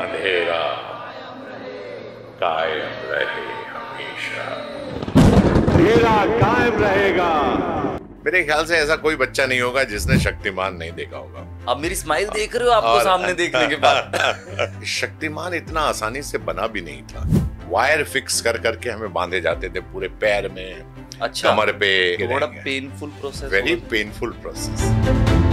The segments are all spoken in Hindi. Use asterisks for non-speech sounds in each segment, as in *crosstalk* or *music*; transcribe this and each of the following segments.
अंधेरा कायम रहे हमेशा अंधेरा कायम रहेगा मेरे ख्याल से ऐसा कोई बच्चा नहीं होगा जिसने शक्तिमान नहीं देखा होगा अब मेरी स्माइल देख रहे हो आपको और, सामने देखने के बाद *laughs* शक्तिमान इतना आसानी से बना भी नहीं था वायर फिक्स कर करके हमें बांधे जाते थे पूरे पैर में अच्छा हमारे पे बड़ा painful process very painful process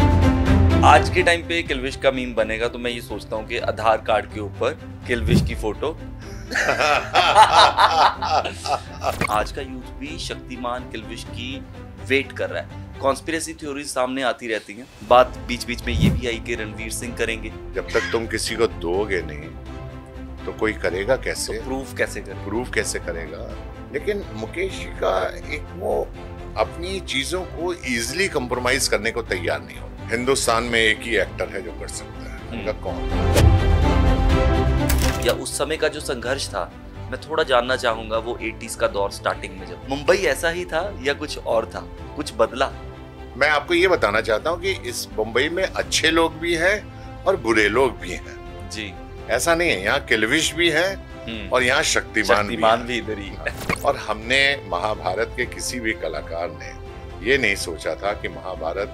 आज के टाइम पे किलविश का मीम बनेगा तो मैं ये सोचता हूँ कि आधार कार्ड के ऊपर किलविश की फोटो आज का यूथ भी शक्तिमान किलविश की वेट कर रहा है कॉन्स्पिरेसी थ्योरी सामने आती रहती हैं बात बीच बीच में ये भी आई कि रणवीर सिंह करेंगे जब तक तुम किसी को दोगे नहीं तो कोई करेगा कैसे तो प्रूफ कैसे करेगा प्रूफ कैसे करेगा लेकिन मुकेश का एक वो अपनी चीजों को इजिली कंप्रोमाइज करने को तैयार नहीं हो हिंदुस्तान में एक ही एक्टर है जो कर सकता है हम्म। उनका कौन या उस समय का जो संघर्ष था मैं थोड़ा जानना चाहूंगा वो 80s का दौर स्टार्टिंग में जब मुंबई ऐसा ही था या कुछ और था कुछ बदला मैं आपको ये बताना चाहता हूँ कि इस मुंबई में अच्छे लोग भी हैं और बुरे लोग भी हैं जी ऐसा नहीं है यहाँ किलविश भी है हम्म। और यहाँ शक्तिमान, शक्तिमान भी, भी इधर ही *laughs* और हमने महाभारत के किसी भी कलाकार ने ये नहीं सोचा था कि महाभारत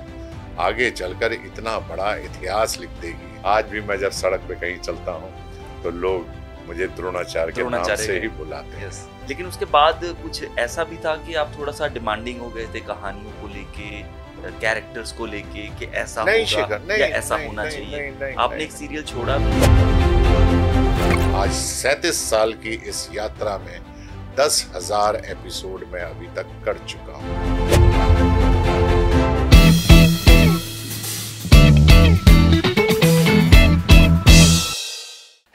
आगे चलकर इतना बड़ा इतिहास लिख देगी आज भी मैं जब सड़क पे कहीं चलता हूँ तो लोग मुझे द्रोणाचार्य के नाम से ही बुलाते हैं लेकिन उसके बाद कुछ ऐसा भी था कि आप थोड़ा सा डिमांडिंग हो गए थे कहानियों को लेके कैरेक्टर्स को लेके कि ऐसा नहीं होगा नहीं, या ऐसा नहीं, होना नहीं, चाहिए नहीं, नहीं, आपने नहीं, एक सीरियल छोड़ा आज सैतीस साल की इस यात्रा में दस हजार एपिसोड में अभी तक कर चुका हूँ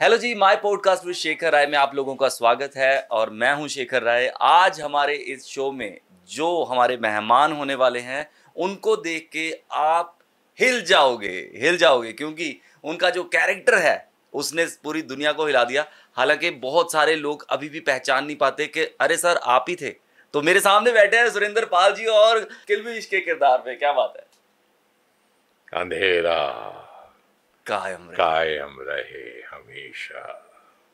हेलो जी my podcast with Shekhar Rai में आप लोगों का स्वागत है और मैं हूं शेखर राय आज हमारे इस शो में जो हमारे मेहमान होने वाले हैं उनको देख के आप हिल जाओगे हिल जाओगे क्योंकि उनका जो कैरेक्टर है उसने पूरी दुनिया को हिला दिया हालांकि बहुत सारे लोग अभी भी पहचान नहीं पाते कि अरे सर आप ही थे तो मेरे सामने बैठे हैं सुरेंद्र पाल जी और किलविश के किरदार में क्या बात है अंधेरा कायम रहे कायम रहे हमेशा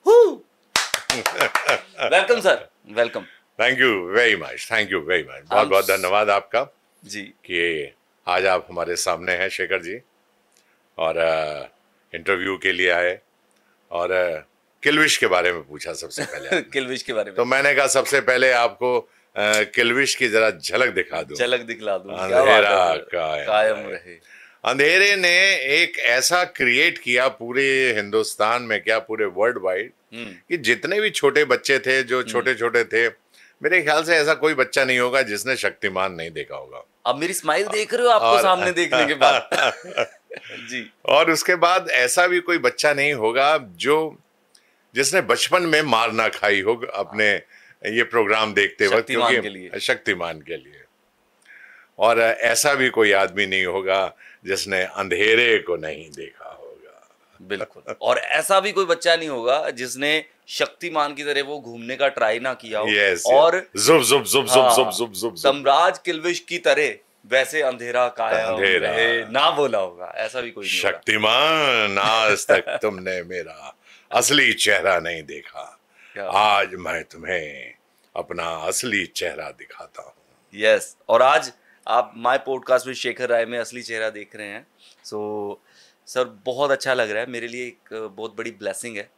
*laughs* welcome sir welcome thank you very much thank you very much बहुत बहुत धन्यवाद आपका जी कि आज आप हमारे सामने हैं शेखर जी और इंटरव्यू के लिए आए और किलविश के बारे में पूछा सबसे पहले किलविश *laughs* के बारे में तो मैंने कहा सबसे पहले आपको किलविश की जरा झलक दिखा दो झलक दिखला दो कायम रहे अंधेरे ने एक ऐसा क्रिएट किया पूरे हिंदुस्तान में क्या पूरे वर्ल्ड हम्म। वाइड कि जितने भी छोटे बच्चे थे जो हम्म। छोटे छोटे थे मेरे ख्याल से ऐसा कोई बच्चा नहीं होगा जिसने शक्तिमान नहीं देखा होगा अब मेरी स्माइल देख रहे हो आपको तो और, सामने देखने के बाद *laughs* जी और उसके बाद ऐसा भी कोई बच्चा नहीं होगा जो जिसने बचपन में मारना खाई हो अपने ये प्रोग्राम देखते वक्त शक्तिमान के लिए और ऐसा भी कोई आदमी नहीं होगा जिसने अंधेरे को नहीं देखा होगा बिल्कुल और ऐसा भी कोई बच्चा नहीं होगा जिसने शक्तिमान की तरह वो घूमने का ट्राई ना किया हो yes, और जुब जुब जुब जुब जुब हाँ। जुब जुब सम्राज किलविश की तरह वैसे अंधेरा काया अंधेरा ना बोला होगा ऐसा भी कोई शक्तिमान आज तक *laughs* तुमने मेरा असली चेहरा नहीं देखा आज मैं तुम्हें अपना असली चेहरा दिखाता हूँ यस और आज आप माय पॉडकास्ट में शेखर राय में असली चेहरा देख रहे हैं सो so, सर बहुत अच्छा लग रहा है मेरे लिए एक बहुत बड़ी ब्लेसिंग है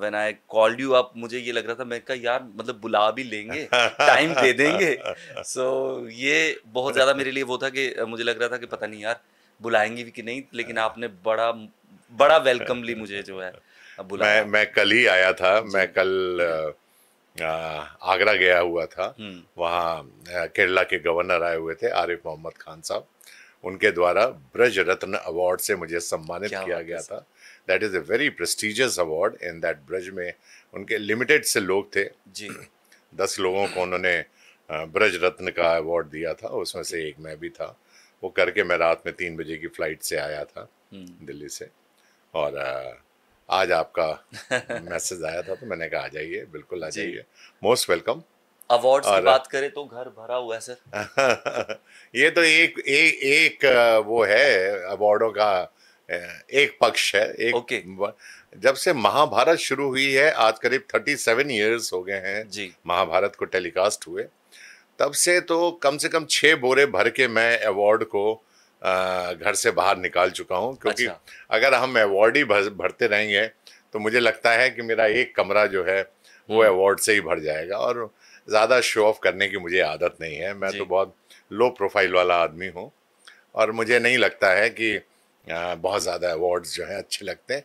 वेन आई कॉल्ड यू आप मुझे ये लग रहा था मैं कहा यार मतलब बुला भी लेंगे टाइम दे देंगे सो so, ये बहुत ज़्यादा मेरे लिए वो था कि मुझे लग रहा था कि पता नहीं यार बुलाएंगे भी कि नहीं लेकिन आपने बड़ा बड़ा वेलकम ली मुझे जो है बुलाया मैं मैं कल ही आया था मैं कल आगरा गया हुआ था हम्म। वहाँ केरला के गवर्नर आए हुए थे आरिफ मोहम्मद खान साहब उनके द्वारा ब्रज रत्न अवार्ड से मुझे सम्मानित किया गया था that is a very prestigious award in that Braj में उनके लिमिटेड से लोग थे जी *clears throat* दस लोगों को उन्होंने ब्रज रत्न का अवार्ड दिया था उसमें से एक मैं भी था वो करके मैं रात में तीन बजे की फ़्लाइट से आया था हम्म। दिल्ली से और आज आपका मैसेज *laughs* आया था तो मैंने कहा आ जाइए बिल्कुल आ जाइए मोस्ट वेलकम अवार्ड्स की बात करें तो घर भरा हुआ है सर *laughs* ये तो एक ए, एक वो है अवार्डों का एक पक्ष है एक okay. जब से महाभारत शुरू हुई है आज करीब थर्टी सेवन ईयर्स हो गए हैं जी महाभारत को टेलीकास्ट हुए तब से तो कम से कम छह बोरे भर के मैं अवार्ड को घर से बाहर निकाल चुका हूँ क्योंकि अच्छा। अगर हम अवार्ड ही भरते रहेंगे तो मुझे लगता है कि मेरा एक कमरा जो है वो अवार्ड हम्म। से ही भर जाएगा और ज़्यादा शो ऑफ करने की मुझे आदत नहीं है मैं तो बहुत लो प्रोफाइल वाला आदमी हूँ और मुझे नहीं लगता है कि बहुत ज़्यादा अवार्ड्स जो हैं अच्छे लगते हैं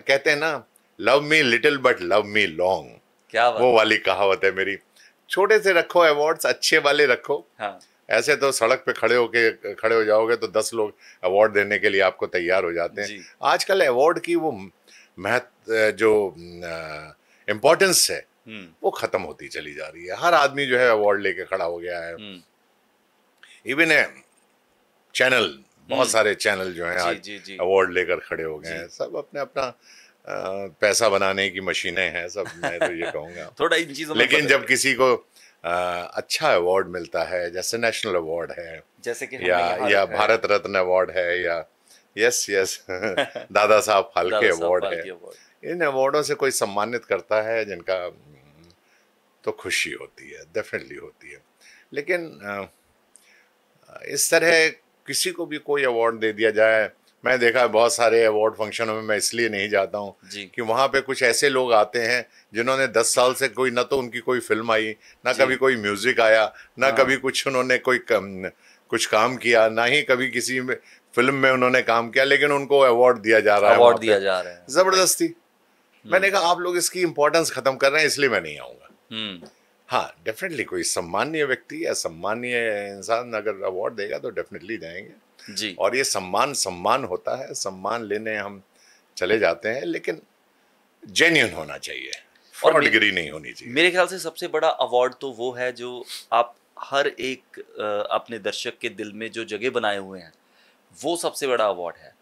कहते हैं ना love me little but love me long क्या वो वाली कहावत है मेरी छोटे से रखो अवार्ड्स अच्छे वाले रखो हाँ। ऐसे तो सड़क पे खड़े होके खड़े हो जाओगे तो दस लोग अवार्ड देने के लिए आपको तैयार हो जाते हैं आजकल अवार्ड की वो महत्व जो इम्पोर्टेंस है हम्म। वो खत्म होती चली जा रही है हर आदमी जो है अवार्ड लेके खड़ा हो गया है इवन हम्म। चैनल बहुत हम्म। सारे चैनल जो हैं आज अवार्ड लेकर खड़े हो गए हैं सब अपने अपना पैसा बनाने की मशीनें हैं सब मैं तो ये कहूंगा *laughs* थोड़ा इन चीजों लेकिन जब किसी को अच्छा अवार्ड मिलता है जैसे नेशनल अवार्ड है जैसे कि या या भारत रत्न अवार्ड है या यस यस *laughs* दादा साहब फालके अवार्ड है इन अवार्डों से कोई सम्मानित करता है जिनका हम्म, तो खुशी होती है डेफिनेटली होती है लेकिन इस तरह किसी को भी कोई अवार्ड दे दिया जाए मैं देखा बहुत सारे अवार्ड फंक्शनों में मैं इसलिए नहीं जाता हूँ कि वहाँ पे कुछ ऐसे लोग आते हैं जिन्होंने दस साल से कोई ना तो उनकी कोई फिल्म आई ना कभी कोई म्यूजिक आया ना हाँ। कभी कुछ उन्होंने कोई कम, कुछ काम किया ना ही कभी किसी में, फिल्म में उन्होंने काम किया लेकिन उनको अवार्ड दिया जा रहा है अवार्ड दिया जा रहा है जबरदस्ती हम्म। मैंने कहा आप लोग इसकी इम्पोर्टेंस खत्म कर रहे हैं इसलिए मैं नहीं आऊँगा हम्म। हाँ डेफिनेटली कोई सम्मान्य व्यक्ति या सम्मान्य इंसान अगर अवार्ड देगा तो डेफिनेटली जाएंगे जी और ये सम्मान सम्मान होता है सम्मान लेने हम चले जाते हैं लेकिन जेन्यून होना चाहिए और डिग्री नहीं होनी चाहिए मेरे ख्याल से सबसे बड़ा अवार्ड तो वो है जो आप हर एक अपने दर्शक के दिल में जो जगह बनाए हुए हैं वो सबसे बड़ा अवार्ड है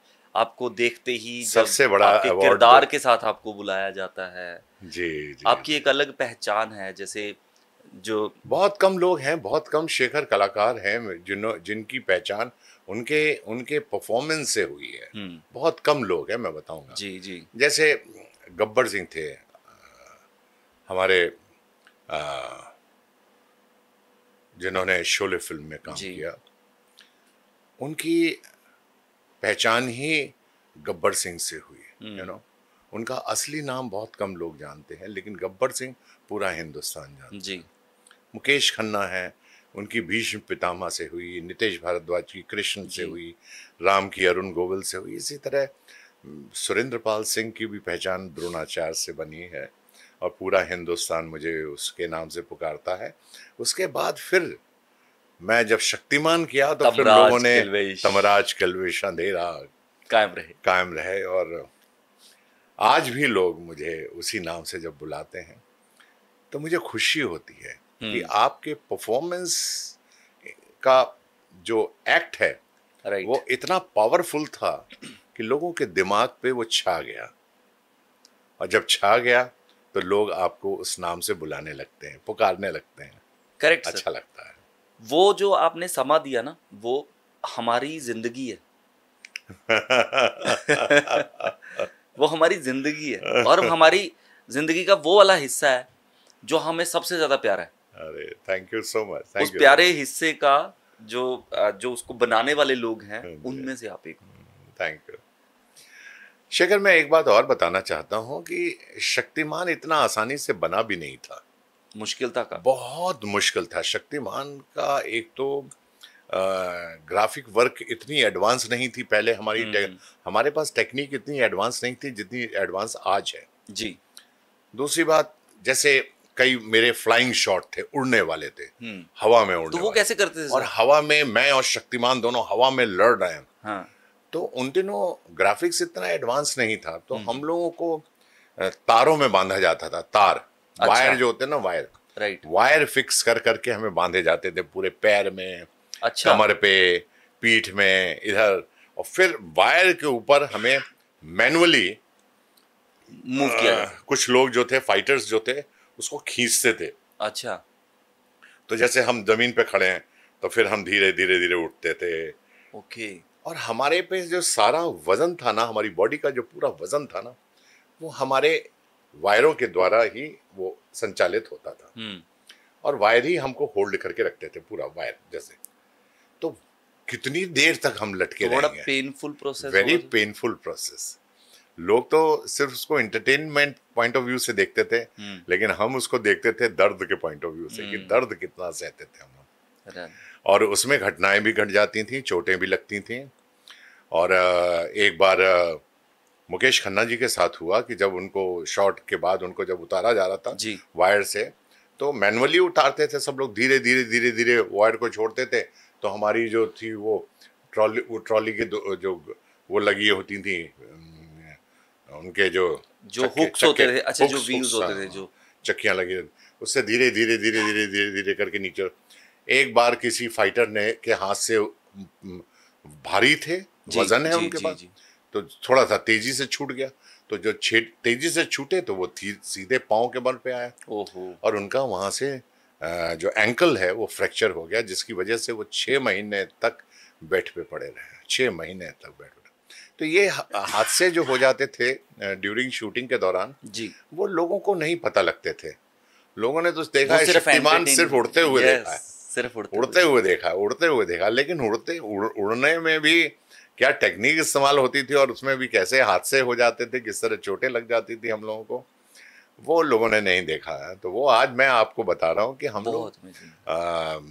आपको देखते ही सबसे बड़ा किरदार तो- के साथ आपको बुलाया जाता है जी, जी आपकी एक अलग पहचान है जैसे जो बहुत कम लोग हैं बहुत कम शेखर कलाकार हैं जिन जिनकी पहचान उनके उनके परफॉर्मेंस से हुई है हम्म। बहुत कम लोग हैं मैं बताऊंगा जी जी जैसे गब्बर सिंह थे हमारे जिन्होंने शोले फिल्म में काम किया उनकी पहचान ही गब्बर सिंह से हुई यू हम्म। नो उनका असली नाम बहुत कम लोग जानते हैं लेकिन गब्बर सिंह पूरा हिंदुस्तान जानते जी मुकेश खन्ना है उनकी भीष्म पितामा से हुई नितेश भारद्वाज की कृष्ण से हुई राम की अरुण गोविल से हुई इसी तरह सुरेंद्र पाल सिंह की भी पहचान द्रोणाचार्य से बनी है और पूरा हिंदुस्तान मुझे उसके नाम से पुकारता है उसके बाद फिर मैं जब शक्तिमान किया तो फिर लोगों ने तमराज कलवेश अंधेरा कायम रहे कायम रहे और आज भी लोग मुझे उसी नाम से जब बुलाते हैं तो मुझे खुशी होती है कि हम्म। आपके परफॉर्मेंस का जो एक्ट है right. वो इतना पावरफुल था कि लोगों के दिमाग पे वो छा गया और जब छा गया तो लोग आपको उस नाम से बुलाने लगते हैं पुकारने लगते हैं करेक्ट अच्छा sir. लगता है वो जो आपने समा दिया ना वो हमारी जिंदगी है *laughs* वो हमारी जिंदगी है और हमारी जिंदगी का वो वाला हिस्सा है जो हमें सबसे ज्यादा प्यारा है अरे थैंक यू सो मच उस प्यारे हिस्से का जो जो उसको बनाने वाले लोग हैं हाँ उनमें हाँ से आप एक थैंक यू हम्म, शेखर मैं एक बात और बताना चाहता हूँ कि शक्तिमान इतना आसानी से बना भी नहीं था मुश्किल था का बहुत मुश्किल था शक्तिमान का एक तो ग्राफिक वर्क इतनी एडवांस नहीं थी पहले हमारी हम्म, हम्म। हमारे पास टेक्निक इतनी एडवांस नहीं थी जितनी एडवांस आज है जी दूसरी बात जैसे कई मेरे फ्लाइंग शॉट थे उड़ने वाले थे हम्म। हवा में उड़ने तो वो कैसे करते थे और हवा में मैं और शक्तिमान दोनों हवा में लड़ रहे हैं हाँ। तो उन दिनों ग्राफिक्स इतना एडवांस नहीं था तो हम्म। हम लोगों को तारों में बांधा जाता था तार अच्छा। वायर जो होते ना वायर राइट वायर फिक्स कर करके हमें बांधे जाते थे पूरे पैर में अच्छा। कमर पे पीठ में इधर और फिर वायर के ऊपर हमें मैनुअली मूव किया कुछ लोग जो थे फाइटर्स जो थे उसको खींचते थे अच्छा तो जैसे हम जमीन पे खड़े हैं तो फिर हम धीरे धीरे धीरे उठते थे ओके और हमारे पे जो सारा वजन था ना हमारी बॉडी का जो पूरा वजन था ना वो हमारे वायरों के द्वारा ही वो संचालित होता था हम्म। और वायर ही हमको होल्ड करके रखते थे पूरा वायर जैसे तो कितनी देर तक हम लटके तो painful process very painful process लोग तो सिर्फ उसको एंटरटेनमेंट पॉइंट ऑफ व्यू से देखते थे हम्म। लेकिन हम उसको देखते थे दर्द के पॉइंट ऑफ व्यू से कि हम्म। दर्द कितना सहते थे हम और उसमें घटनाएं भी घट जाती थी चोटें भी लगती थी और एक बार मुकेश खन्ना जी के साथ हुआ कि जब उनको शॉट के बाद उनको जब उतारा जा रहा था वायर से तो मैनुअली उतारते थे सब लोग धीरे धीरे धीरे धीरे वायर को छोड़ते थे तो हमारी जो थी वो ट्रॉली वो ट्रॉली के जो वो लगी होती थी उनके जो जो हुक्स होते थे अच्छा जो व्यूज होते थे हाँ, जो हाँ। चक्कियाँ लगी उससे धीरे धीरे धीरे धीरे धीरे धीरे करके नीचे एक बार किसी फाइटर ने के हाथ से भारी थे वजन है उनके पास तो थोड़ा सा तेजी से छूट गया तो जो छेट तेजी से छूटे तो वो सीधे पाँव के बल पे आया और उनका वहाँ से जो एंकल है वो फ्रैक्चर हो गया जिसकी वजह से वो छः महीने तक बेड पे पड़े रहे छः महीने तक बेड तो ये हादसे जो हो जाते थे ड्यूरिंग शूटिंग के दौरान जी वो लोगों को नहीं पता लगते थे लोगों ने तो देखा है विमान सिर्फ उड़ते हुए देखा है सिर्फ उड़ते, उड़ते हुए देखा उड़ते हुए देखा लेकिन उड़ते उड़, उड़ने में भी क्या टेक्निक इस्तेमाल होती थी और उसमें भी कैसे हादसे हो जाते थे किस तरह चोटें लग जाती थी हम लोगों को वो लोगों ने नहीं देखा है तो वो आज मैं आपको बता रहा हूँ कि हम लोग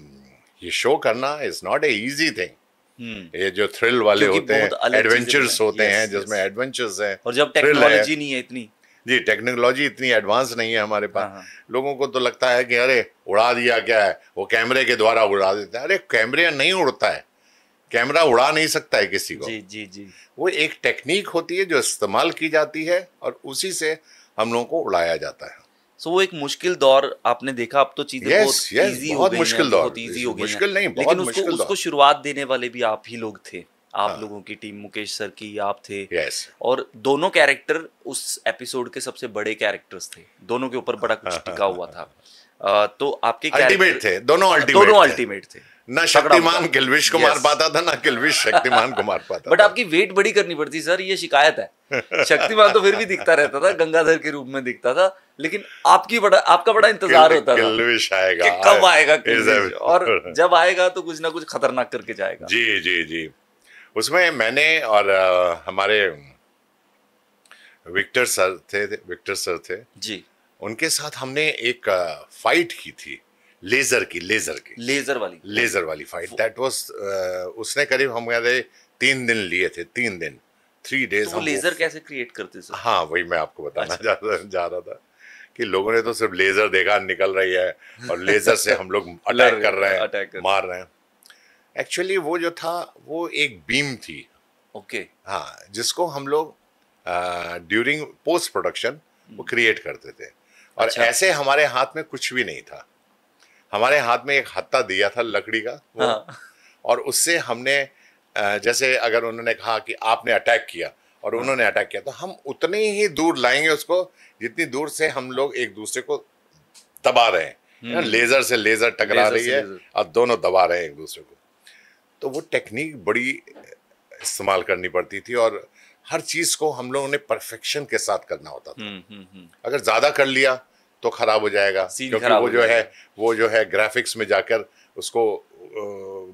ये शो करना is not a easy thing hmm. ये जो थ्रिल वाले होते हैं एडवेंचर्स होते हैं जिसमें एडवेंचर्स है और जब टेक्नोलॉजी नहीं है इतनी जी टेक्नोलॉजी इतनी एडवांस नहीं है हमारे पास हाँ, हाँ। लोगों को तो लगता है कि अरे उड़ा दिया क्या है वो कैमरे के द्वारा उड़ा देते हैं अरे कैमरे नहीं उड़ता है कैमरा उड़ा नहीं सकता है किसी को जी जी जी वो एक टेक्निक होती है जो इस्तेमाल की जाती है और उसी से हम लोगों को उड़ाया जाता है सो वो एक मुश्किल दौर आपने देखा अब तो चीजें yes, बहुत yes, इजी हो गई मुश्किल दौर बहुत इजी हो गई मुश्किल नहीं बहुत लेकिन उसको उसको शुरुआत देने वाले भी आप ही लोग थे आप हाँ। लोगों की टीम मुकेश सर की आप थे yes. और दोनों कैरेक्टर उस एपिसोड के सबसे बड़े कैरेक्टर्स थे दोनों के ऊपर बड़ा कुछ टिका हुआ *laughs* था तो आपके अल्टीमेट थे दोनों अल्टीमेट दोनों अल्टीमेट थे ना शक्तिमान किलविश को मार पाता था ना किलविश शक्तिमान को मार पाता बट *laughs* आपकी वेट बड़ी करनी पड़ती सर ये शिकायत है शक्तिमान तो फिर भी दिखता रहता था गंगाधर के रूप में दिखता था लेकिन आपकी बड़ा आपका बड़ा इंतजार होता था किलविश आएगा कि कब आएगा किलविश और *laughs* जब आएगा तो कुछ ना कुछ खतरनाक करके जाएगा जी जी जी उसमें मैंने और हमारे विक्टर सर थे विक्टर सर थे जी उनके साथ हमने एक फाइट की थी लेजर की लेजर की लेजर वाली लेजर वाली फाइट दैट वाज उसने करीब हमारे तीन दिन लिए थे तीन दिन थ्री डेज तो लेजर कैसे क्रिएट करते थे हाँ वही मैं आपको बताना अच्छा। जा, जा रहा था कि लोगों ने तो सिर्फ लेजर देखा निकल रही है और लेजर से हम लोग *laughs* अटैक कर रहे हैं मार रहे हैं एक्चुअली वो जो था वो एक बीम थी ओके okay. हाँ जिसको हम लोग ड्यूरिंग पोस्ट प्रोडक्शन वो क्रिएट हम्म। करते थे और अच्छा। ऐसे हमारे हाथ में कुछ भी नहीं था हमारे हाथ में एक हत्ता दिया था लकड़ी का हाँ। और उससे हमने जैसे अगर उन्होंने कहा कि आपने अटैक किया और हाँ। उन्होंने अटैक किया तो हम उतनी ही दूर लाएंगे उसको जितनी दूर से हम लोग एक दूसरे को दबा रहे हैं हम्म। लेजर से लेजर टकरा रही है और दोनों दबा रहे हैं एक दूसरे को तो वो टेक्निक बड़ी इस्तेमाल करनी पड़ती थी और हर चीज को हम लोगों ने परफेक्शन के साथ करना होता था हम्म, हम्म, अगर ज्यादा कर लिया तो खराब हो जाएगा क्योंकि वो जो है वो जो है ग्राफिक्स में जाकर उसको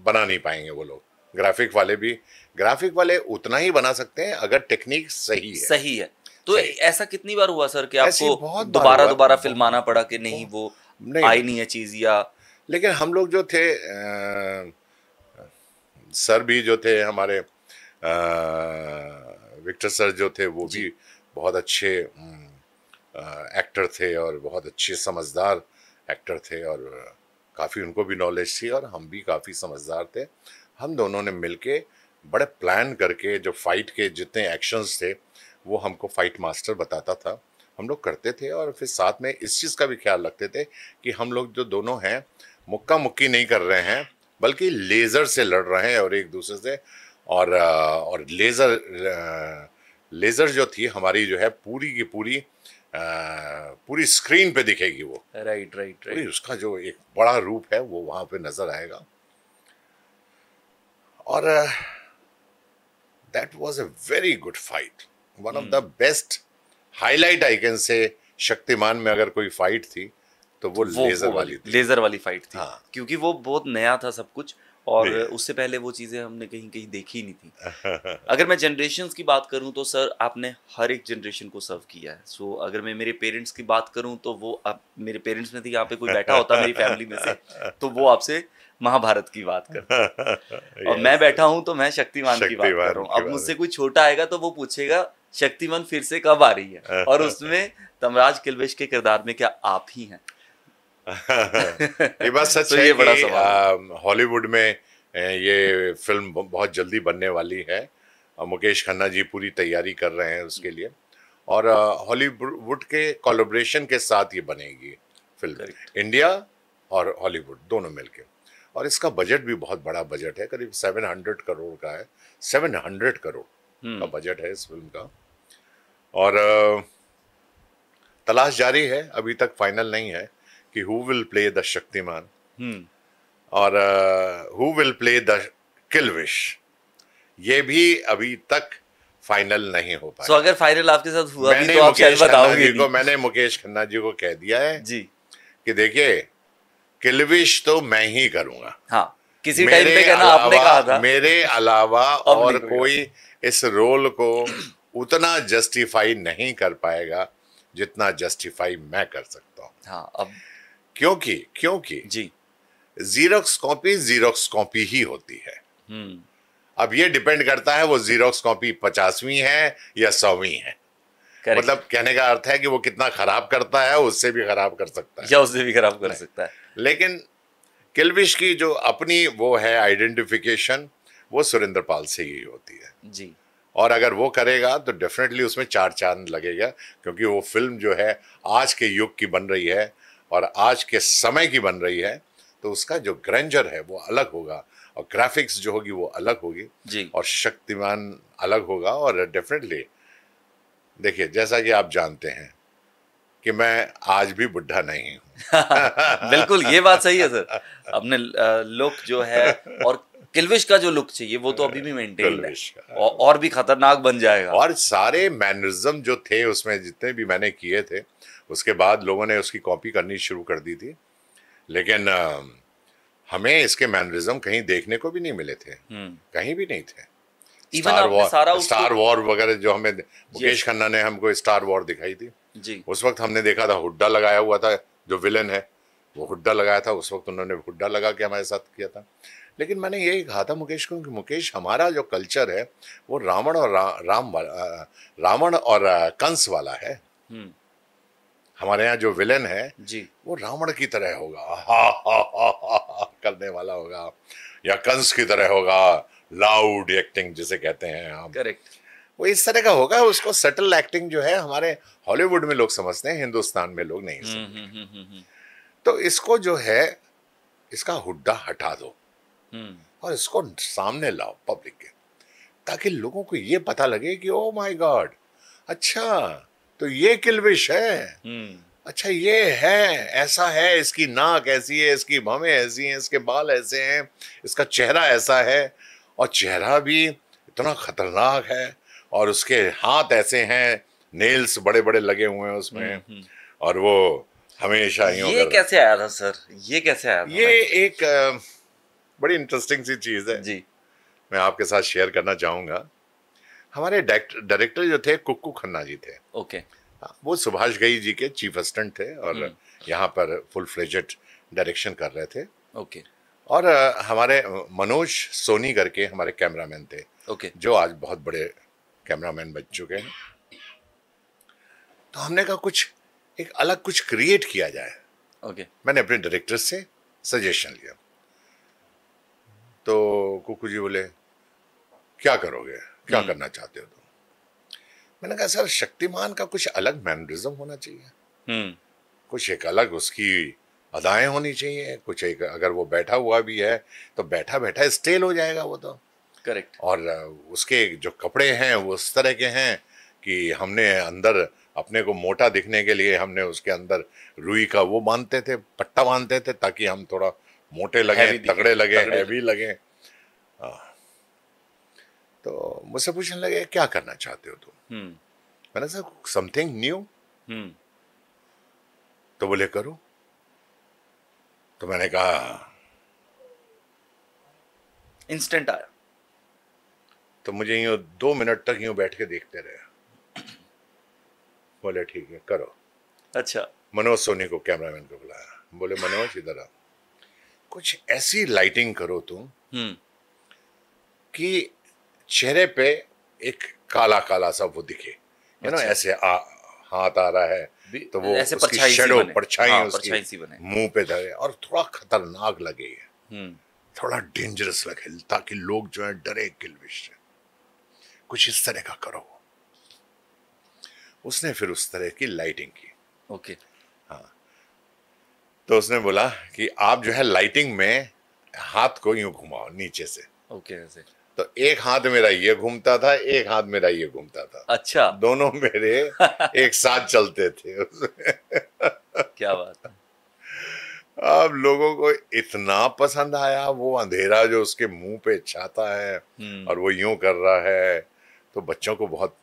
बना नहीं पाएंगे वो लोग ग्राफिक वाले भी ग्राफिक वाले उतना ही बना सकते हैं अगर टेक्निक सही है सही है तो सही। ऐसा कितनी बार हुआ सर कि आपको दोबारा दोबारा फिल्म आना पड़ा कि नहीं वो नहीं आई नहीं है चीज या लेकिन हम लोग जो थे आ, सर भी जो थे हमारे आ, विक्टर सर जो थे वो भी बहुत अच्छे एक्टर थे और बहुत अच्छे समझदार एक्टर थे और काफ़ी उनको भी नॉलेज थी और हम भी काफ़ी समझदार थे हम दोनों ने मिल के बड़े प्लान करके जो फाइट के जितने एक्शंस थे वो हमको फाइट मास्टर बताता था हम लोग करते थे और फिर साथ में इस चीज़ का भी ख्याल रखते थे कि हम लोग जो दोनों हैं मुक्का मुक्की नहीं कर रहे हैं बल्कि लेज़र से लड़ रहे हैं और एक दूसरे से और और लेज़र लेज़र जो थी हमारी जो है पूरी की पूरी पूरी स्क्रीन पे दिखेगी वो राइट राइट राइट उसका जो एक बड़ा रूप है वो वहां पे नजर आएगा और that was a very good fight one of the best highlight I can say Shaktimaan में अगर कोई फाइट थी तो वो, वो लेजर वो वाली थी लेजर वाली फाइट थी हाँ। क्योंकि वो बहुत नया था सब कुछ और उससे पहले वो चीज़ें हमने कहीं कहीं देखी नहीं थी *laughs* अगर मैं जनरेशन की बात करूँ तो सर आपने हर एक जनरेशन को सर्व किया है सो so, अगर मैं मेरे पेरेंट्स की बात करूँ तो वो आप मेरे पेरेंट्स में थे यहाँ पे कोई बैठा होता मेरी फैमिली में से तो वो आपसे महाभारत की बात कर *laughs* और मैं बैठा हूँ तो मैं शक्तिमान की बात कर रहा हूँ अब मुझसे कोई छोटा आएगा तो वो पूछेगा शक्तिमान फिर से कब आ रही है और *laughs* उसमें तमराज किलवेश के किरदार में क्या आप ही हैं *laughs* ये बात सच तो है ये बड़ा सवाल हॉलीवुड में ये फिल्म बहुत जल्दी बनने वाली है मुकेश खन्ना जी पूरी तैयारी कर रहे हैं उसके लिए और हॉलीवुड के कोलोब्रेशन के साथ ये बनेगी फिल्म इंडिया और हॉलीवुड दोनों मिलके और इसका बजट भी बहुत बड़ा बजट है करीब सेवन हंड्रेड करोड़ का है सेवन हंड्रेड करोड़ का बजट हम्म। है इस फिल्म का और तलाश जारी है अभी तक फाइनल नहीं है कि who will play the Shaktimaan और who will play the Kilvish ये भी अभी तक फाइनल नहीं हो पाया so, अगर फाइनल आपके साथ हुआ मैंने भी तो आप खन्ना जी को मैंने मुकेश खन्ना जी को कह दिया है जी कि देखिए किलविश तो मैं ही करूंगा हाँ किसी मेरे पे कहना आपने कहा था मेरे अलावा और कोई इस रोल को उतना जस्टिफाई नहीं कर पाएगा जितना जस्टिफाई मैं कर सकता हूँ हाँ, अब क्योंकि क्योंकि जी जीरोक्स कॉपी जीरोक्स कॉपी ही होती है हम्म। अब ये डिपेंड करता है वो जीरोक्स कॉपी पचासवीं है या सौवीं है Correct. मतलब कहने का अर्थ है कि वो कितना खराब करता है उससे भी खराब कर सकता है या उससे भी खराब कर सकता है लेकिन किलविश की जो अपनी वो है आइडेंटिफिकेशन वो सुरेंद्र पाल से ही होती है जी और अगर वो करेगा तो डेफिनेटली उसमें चार चांद लगेगा क्योंकि वो फिल्म जो है आज के युग की बन रही है और आज के समय की बन रही है तो उसका जो ग्रेंजर है वो अलग होगा और ग्राफिक्स जो होगी वो अलग होगी जी और शक्तिमान अलग होगा और डेफिनेटली देखिए जैसा कि आप जानते हैं कि मैं आज भी बुढ़ा नहीं हूँ *laughs* बिल्कुल ये बात सही है सर अपने लुक जो है और किलविश का जो लुक चाहिए वो तो अभी भी मेंटेन है और, और भी खतरनाक बन जाएगा और सारे मैनरिज्म जो थे उसमें जितने भी मैंने किए थे उसके बाद लोगों ने उसकी कॉपी करनी शुरू कर दी थी लेकिन हमें इसके मैनरिज्म कहीं देखने को भी नहीं मिले थे हम्म। कहीं भी नहीं थे स्टार वॉर स्टार वॉर वगैरह जो हमें मुकेश खन्ना ने हमको स्टार वॉर दिखाई थी जी उस वक्त हमने देखा था हुड्डा लगाया हुआ था जो विलन है वो हुड्डा लगाया था उस वक्त उन्होंने हुड्डा लगा के हमारे साथ किया था लेकिन मैंने यही कहा था मुकेश को कि मुकेश हमारा जो कल्चर है वो रावण और रा, राम रावण और कंस वाला है हम्म। हमारे यहाँ जो विलेन है जी वो रावण की तरह होगा *laughs* हा हा हा हा, हा करने वाला होगा या कंस की तरह होगा लाउड एक्टिंग जिसे कहते हैं हम करेक्ट वो इस तरह का होगा उसको सटल एक्टिंग जो है हमारे हॉलीवुड में लोग समझते हैं हिंदुस्तान में लोग नहीं हम्म, समझते हम्म, हम्म, तो इसको जो है इसका हुड्डा हटा दो और इसको सामने लाओ पब्लिक के ताकि लोगों को ये पता लगे कि ओ माय गॉड अच्छा तो ये किलविश है हम्म। अच्छा ये है ऐसा है इसकी नाक ऐसी है इसकी भवें ऐसी हैं इसके बाल ऐसे हैं इसका चेहरा ऐसा है और चेहरा भी इतना खतरनाक है और उसके हाथ ऐसे हैं नेल्स बड़े बड़े लगे हुए हैं उसमें हम्म, हम्म। और वो हमेशा ही ये कैसे आया था सर ये कैसे आया ये एक बड़ी इंटरेस्टिंग सी चीज़ है जी मैं आपके साथ शेयर करना चाहूंगा हमारे डायरेक्टर जो थे कुक्कू खन्ना जी थे ओके हाँ, वो सुभाष गई जी के चीफ असिस्टेंट थे और हम्म। यहाँ पर फुल फ्लेजेड डायरेक्शन कर रहे थे ओके और हमारे मनोज सोनी करके हमारे कैमरामैन थे ओके जो आज बहुत बड़े कैमरामैन बन चुके हैं तो हमने कहा कुछ एक अलग कुछ क्रिएट किया जाए ओके मैंने अपने डायरेक्टर से सजेशन लिया तो कुकू जी बोले क्या करोगे क्या करना चाहते हो तुम मैंने कहा सर शक्तिमान का कुछ अलग मैनरिज्म होना चाहिए हम्म। कुछ एक अलग उसकी अदाएं होनी चाहिए कुछ एक अगर वो बैठा हुआ भी है तो बैठा बैठा स्टेल हो जाएगा वो तो करेक्ट और उसके जो कपड़े हैं वो उस तरह के हैं कि हमने अंदर अपने को मोटा दिखने के लिए हमने उसके अंदर रुई का वो बांधते थे पट्टा बांधते थे ताकि हम थोड़ा मोटे लगे तगड़े लगे हैवी लगे, लगे। तो मुझसे पूछने लगे क्या करना चाहते हो तुम हम्म। मैंने सर समथिंग न्यू तो बोले करो तो मैंने कहा इंस्टेंट आया तो मुझे यूं दो मिनट तक यूं बैठ के देखते रहे बोले ठीक है करो अच्छा मनोज सोनी को कैमरामैन को बुलाया बोले मनोज इधर आ कुछ ऐसी लाइटिंग करो तुम हम्म। कि चेहरे पे एक काला काला सा वो दिखे यू ना अच्छा। ऐसे आ, हाथ आ रहा है तो वो ऐसे उसकी शेडो परछाई हाँ, मुंह पे धरे और थोड़ा खतरनाक लगे है हम्म। थोड़ा डेंजरस लगे ताकि लोग जो है डरे किलविश कुछ इस तरह का करो उसने फिर उस तरह की लाइटिंग की ओके okay. हाँ तो उसने बोला कि आप जो है लाइटिंग में हाथ को यूं घुमाओ नीचे से ओके okay, ऐसे तो एक हाथ मेरा ये घूमता था एक हाथ मेरा ये घूमता था अच्छा दोनों मेरे *laughs* एक साथ चलते थे क्या बात है अब लोगों को इतना पसंद आया वो अंधेरा जो उसके मुंह पे छाता है हम्म। और वो यूं कर रहा है तो बच्चों को बहुत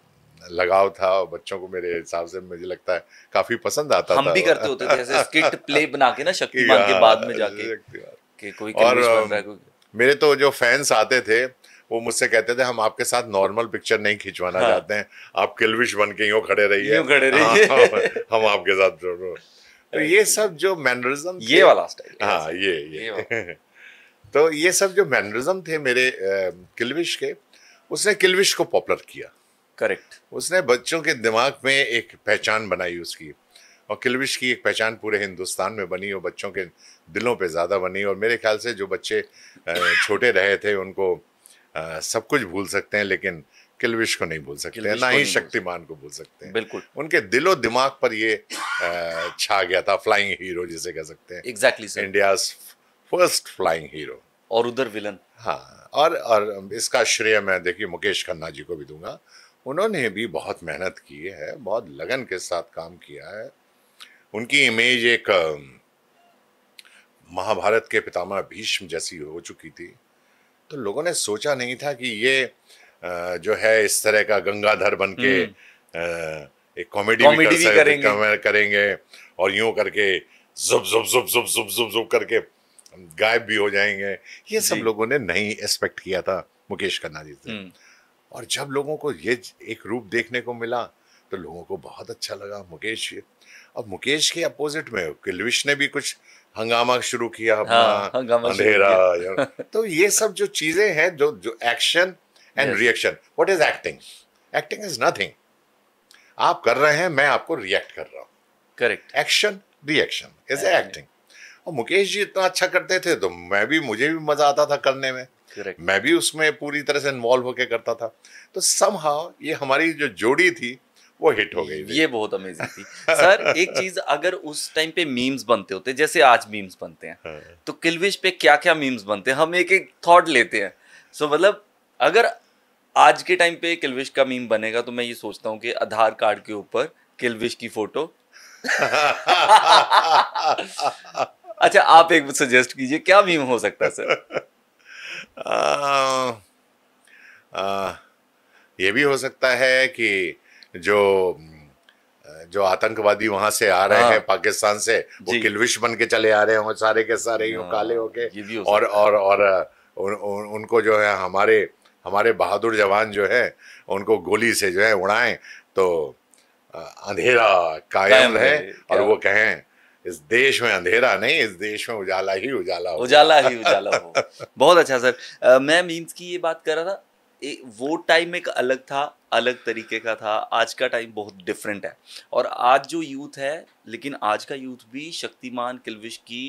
लगाव था और बच्चों को मेरे हिसाब से मुझे लगता है काफी पसंद आता हम था भी करते होते थे ऐसे स्किट प्ले बना के ना शक्तिमान के *laughs* बाद में जाके कि कोई और मेरे तो जो फैंस आते थे वो मुझसे कहते थे हम आपके साथ नॉर्मल पिक्चर नहीं खिंचवाना हाँ। चाहते हैं आप किलविश बन के यूँ खड़े रहिए खड़े रहिए हाँ, हाँ, हाँ। हम आपके साथ तो ये सब जो मैनरिज्म ये वाला स्टाइल हाँ ये ये तो ये सब जो मैनरिज्म थे मेरे किलविश के उसने किलविश को पॉपुलर किया करेक्ट उसने बच्चों के दिमाग में एक पहचान बनाई उसकी और किलविश की एक पहचान पूरे हिंदुस्तान में बनी और बच्चों के दिलों पे ज़्यादा बनी और मेरे ख्याल से जो बच्चे छोटे रहे थे उनको सब कुछ भूल सकते हैं लेकिन किलविश को नहीं भूल सकते हैं ना ही शक्तिमान को भूल सकते हैं बिल्कुल उनके दिलो दिमाग पर ये छा गया था फ्लाइंग हीरो जिसे कह सकते हैं exactly India first flying hero और उधर विलन हाँ और और इसका श्रेय मैं देखिए मुकेश खन्ना जी को भी दूंगा उन्होंने भी बहुत मेहनत की है बहुत लगन के साथ काम किया है उनकी इमेज एक महाभारत के पितामह भीष्म जैसी हो चुकी थी तो लोगों ने सोचा नहीं था कि ये जो है इस तरह का गंगाधर बन के हम्म। एक कॉमेडी भी, कर भी करेंगे करेंगे और यूं करके जुब जुब जुब जुब जुब जुब जुब करके गायब भी हो जाएंगे ये सब लोगों ने नहीं एक्सपेक्ट किया था मुकेश खन्ना जी से हम्म। और जब लोगों को ये एक रूप देखने को मिला तो लोगों को बहुत अच्छा लगा मुकेश अब मुकेश के अपोजिट में किलविश ने भी कुछ हंगामा शुरू किया अपना हाँ, अंधेरा किया। *laughs* तो ये सब जो चीजें हैं जो जो action and reaction what is acting acting is nothing आप कर रहे हैं मैं आपको रिएक्ट कर रहा हूँ correct action reaction is acting और मुकेश जी इतना अच्छा करते थे तो मैं भी मुझे भी मजा आता था करने में Correct. मैं भी उसमें पूरी तरह से इन्वॉल्व होके करता था तो सम ये हमारी जो जोड़ी थी वो हिट हो गई ये बहुत अमेजिंग थी सर एक *laughs* चीज अगर उस टाइम पे मीम्स बनते होते जैसे आज मीम्स बनते हैं हाँ। तो किलविश पे क्या क्या मीम्स बनते हैं हम एक एक थॉट लेते हैं सो मतलब अगर आज के टाइम पे किलविश का मीम बनेगा तो मैं ये सोचता हूँ कि आधार कार्ड के ऊपर किलविश की फोटो *laughs* अच्छा आप एक सजेस्ट कीजिए क्या मीम हो सकता है सर *laughs* आ, आ, ये भी हो सकता है कि जो जो आतंकवादी वहां से आ रहे हाँ। हैं पाकिस्तान से वो किलविश बन के चले आ रहे हैं सारे के सारे यूँ हाँ, काले होके हो और और और उन, उन, उनको जो है हमारे हमारे बहादुर जवान जो है उनको गोली से जो है उड़ाए तो अंधेरा कायम है और वो कहें इस देश में अंधेरा नहीं इस देश में उजाला ही उजाला उजाला ही उजाला हो *laughs* बहुत अच्छा सर मैं मीन्स की ये बात कर रहा था वो टाइम एक अलग था अलग तरीके का था आज का टाइम बहुत डिफरेंट है और आज जो यूथ है लेकिन आज का यूथ भी शक्तिमान किलविश की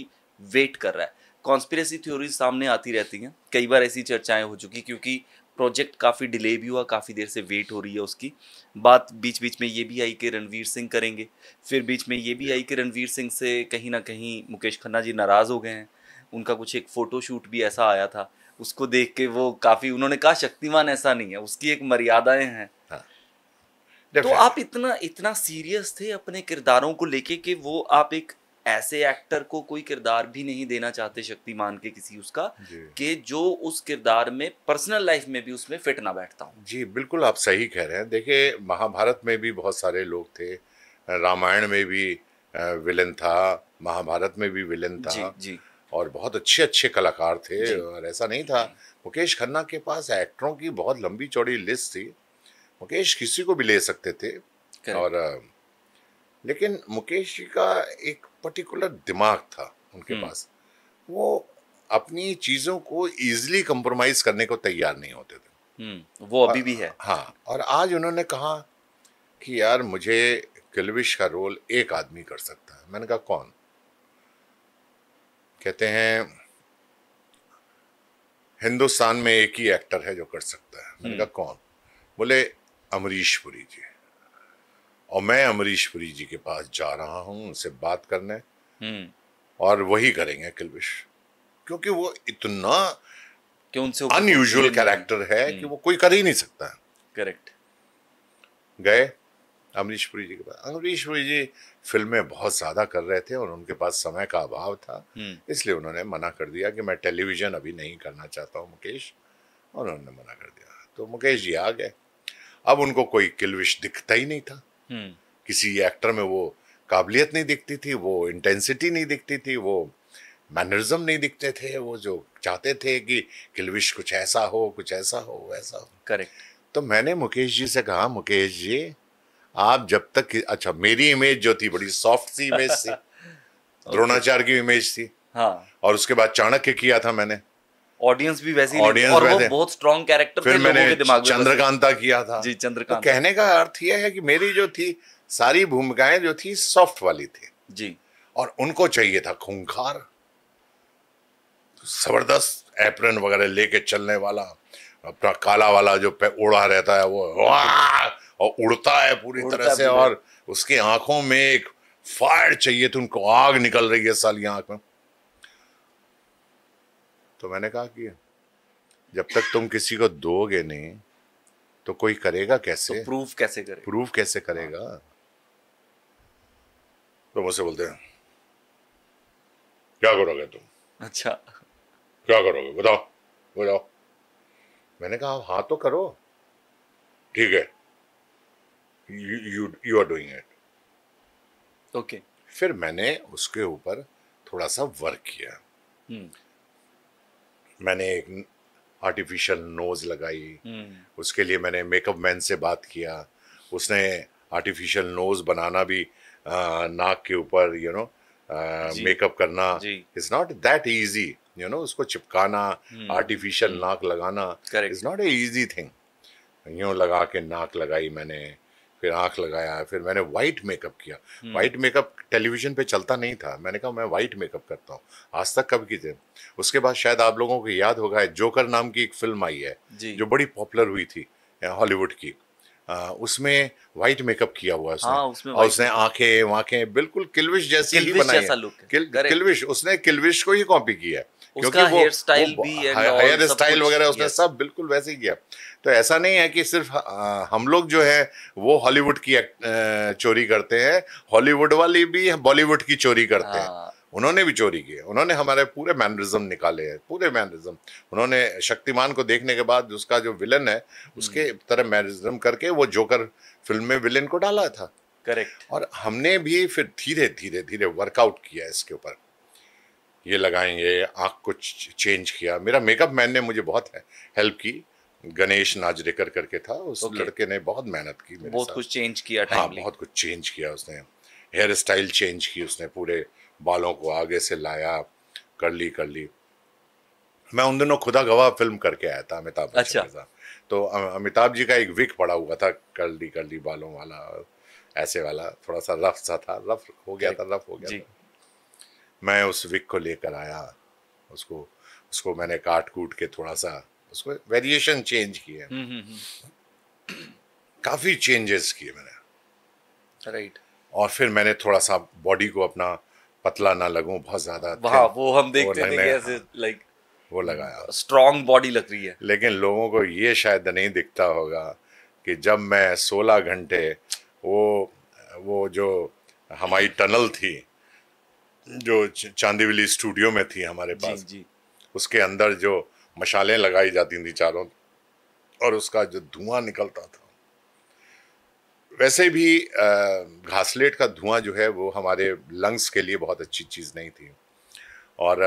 वेट कर रहा है कॉन्स्पिरेसी थ्योरीज सामने आती रहती हैं कई बार ऐसी चर्चाएं हो चुकी क्योंकि प्रोजेक्ट काफ़ी डिले भी हुआ काफ़ी देर से वेट हो रही है उसकी बात बीच बीच में ये भी आई कि रणवीर सिंह करेंगे फिर बीच में ये भी आई कि रणवीर सिंह से कहीं ना कहीं मुकेश खन्ना जी नाराज़ हो गए हैं उनका कुछ एक फ़ोटोशूट भी ऐसा आया था उसको देख के वो काफी उन्होंने कहा शक्तिमान ऐसा नहीं है उसकी एक मर्यादाएं हैं हाँ। तो आप इतना इतना सीरियस थे अपने किरदारों को लेके कि वो आप एक ऐसे एक्टर को कोई किरदार भी नहीं देना चाहते शक्तिमान के किसी उसका कि जो उस किरदार में पर्सनल लाइफ में भी उसमें फिट ना बैठता हूँ जी बिल्कुल आप सही कह रहे हैं देखिए महाभारत में भी बहुत सारे लोग थे रामायण में भी विलन था महाभारत में भी विलन था जी, जी। और बहुत अच्छे अच्छे कलाकार थे और ऐसा नहीं था मुकेश खन्ना के पास एक्टरों की बहुत लंबी चौड़ी लिस्ट थी मुकेश किसी को भी ले सकते थे और लेकिन मुकेश जी का एक पर्टिकुलर दिमाग था उनके हम्म। पास वो अपनी चीज़ों को इजीली कंप्रोमाइज करने को तैयार नहीं होते थे हम्म, वो अभी भी है हाँ और आज उन्होंने कहा कि यार मुझे किलविश का रोल एक आदमी कर सकता है मैंने कहा कौन कहते हैं हिंदुस्तान में एक ही एक्टर है जो कर सकता है मैंने कहा हम्म। कौन बोले अमरीश पुरी जी और मैं अमरीश पुरी जी के पास जा रहा हूं उनसे बात करने हम्म। और वही करेंगे किलबिश क्योंकि वो इतना अनयूजल अनयूजुअल कैरेक्टर है कि हम्म। वो कोई कर ही नहीं सकता करेक्ट गए अमरीशपुरी जी के पास अमरीशपुरी जी फिल्में बहुत ज़्यादा कर रहे थे और उनके पास समय का अभाव था हम्म। इसलिए उन्होंने मना कर दिया कि मैं टेलीविज़न अभी नहीं करना चाहता हूँ मुकेश और उन्होंने मना कर दिया तो मुकेश जी आ गए अब उनको कोई किलविश दिखता ही नहीं था हम्म। किसी एक्टर में वो काबिलियत नहीं दिखती थी वो इंटेंसिटी नहीं दिखती थी वो मैनरिज्म नहीं दिखते थे वो जो चाहते थे कि किलविश कुछ ऐसा हो कुछ ऐसा हो वैसा हो करेक्ट तो मैंने मुकेश जी से कहा मुकेश जी आप जब तक अच्छा मेरी इमेज जो थी बड़ी सॉफ्ट सी इमेज थी *laughs* द्रोणाचार्य की इमेज थी हाँ और उसके बाद चाणक्य किया था मैंने ऑडियंस भी वैसी ऑडियंस और वो बहुत स्ट्रॉन्ग कैरेक्टर फिर मैंने चंद्रकांता किया था जी चंद्रकांत तो कहने का अर्थ यह है कि मेरी जो थी सारी भूमिकाएं जो थी सॉफ्ट वाली थी जी और उनको चाहिए था खूंखार तो जबरदस्त एप्रन वगैरह लेके चलने वाला अपना काला वाला जो ओढ़ा रहता है वो और उड़ता है पूरी तरह से और उसकी आंखों में एक फायर चाहिए थी उनको आग निकल रही है साली आंख में तो मैंने कहा कि जब तक तुम किसी को दोगे नहीं तो कोई करेगा कैसे तो प्रूफ कैसे करेगा प्रूफ कैसे करेगा हाँ। तो मुझसे बोलते हैं क्या करोगे तुम अच्छा क्या करोगे बताओ बताओ मैंने कहा हाँ तो करो ठीक है you you are doing it okay फिर मैंने उसके ऊपर थोड़ा सा वर्क किया hmm. मैंने एक आर्टिफिशियल नोज लगाई hmm. उसके लिए मैंने मेकअप मैन से बात किया उसने आर्टिफिशियल नोज बनाना भी आ, नाक के ऊपर यू नो मेकअप करना is not that easy you know उसको चिपकाना आर्टिफिशियल hmm. hmm. नाक लगाना is not a easy thing you लगा के नाक लगाई मैंने फिर आँख लगाया फिर मैंने वाइट मेकअप किया वाइट मेकअप टेलीविजन पे चलता नहीं था मैंने कहा मैं वाइट मेकअप करता हूँ आज तक कब की थे उसके बाद शायद आप लोगों को याद होगा है जोकर नाम की एक फिल्म आई है जो बड़ी पॉपुलर हुई थी हॉलीवुड की आ, उसमें व्हाइट मेकअप किया हुआ उसने हाँ, उसमें और उसने आंखें वाखे बिल्कुल किलविश जैसी किल्विश ही बनाई किल, किलविश उसने किलविश को ही कॉपी किया है क्योंकि वो हेयर स्टाइल भी हेयर स्टाइल वगैरह उसने सब बिल्कुल वैसे ही किया तो ऐसा नहीं है कि सिर्फ हम लोग जो है वो हॉलीवुड की चोरी करते हैं हॉलीवुड वाली भी बॉलीवुड की चोरी करते हैं हाँ। उन्होंने भी चोरी की उन्होंने हमारे पूरे मैनरिज्म निकाले हैं पूरे मैनरिज्म उन्होंने शक्तिमान को देखने के बाद उसका जो विलन है हम्म। उसके तरह मैनरिज्म करके वो जोकर फिल्म में विलन को डाला था करेक्ट और हमने भी फिर धीरे धीरे धीरे वर्कआउट किया इसके ऊपर ये लगाएंगे आँख को चेंज किया मेरा मेकअप मैन ने मुझे बहुत हेल्प की गणेश नाजरेकर करके था उस okay. लड़के ने बहुत मेहनत की मेरे बहुत साथ। कुछ चेंज किया हाँ बहुत कुछ चेंज किया उसने हेयर स्टाइल चेंज की उसने पूरे बालों को आगे से लाया कर ली कर ली मैं उन दिनों खुदा गवाह फिल्म करके आया था अमिताभ अच्छा। बच्चन तो अमिताभ जी का एक विक पड़ा हुआ था कर ली कर ली बालों वाला ऐसे वाला थोड़ा सा रफ सा था रफ हो गया था रफ हो गया था मैं उस विक को लेकर आया उसको उसको मैंने काट कूट के थोड़ा सा उसमें वेरिएशन चेंज किए काफ़ी चेंजेस किए मैंने राइट और फिर मैंने थोड़ा सा बॉडी को अपना पतला ना लगूं बहुत ज़्यादा वो हम देखते हैं कैसे लाइक हाँ, वो लगाया स्ट्रॉन्ग बॉडी लग रही है लेकिन लोगों को ये शायद नहीं दिखता होगा कि जब मैं 16 घंटे वो वो जो हमारी टनल थी जो चांदीवली स्टूडियो में थी हमारे पास जी, जी. उसके अंदर जो मशालें लगाई जाती थी चारों और उसका जो धुआं निकलता था वैसे भी घासलेट का धुआं जो है वो हमारे लंग्स के लिए बहुत अच्छी चीज़ नहीं थी और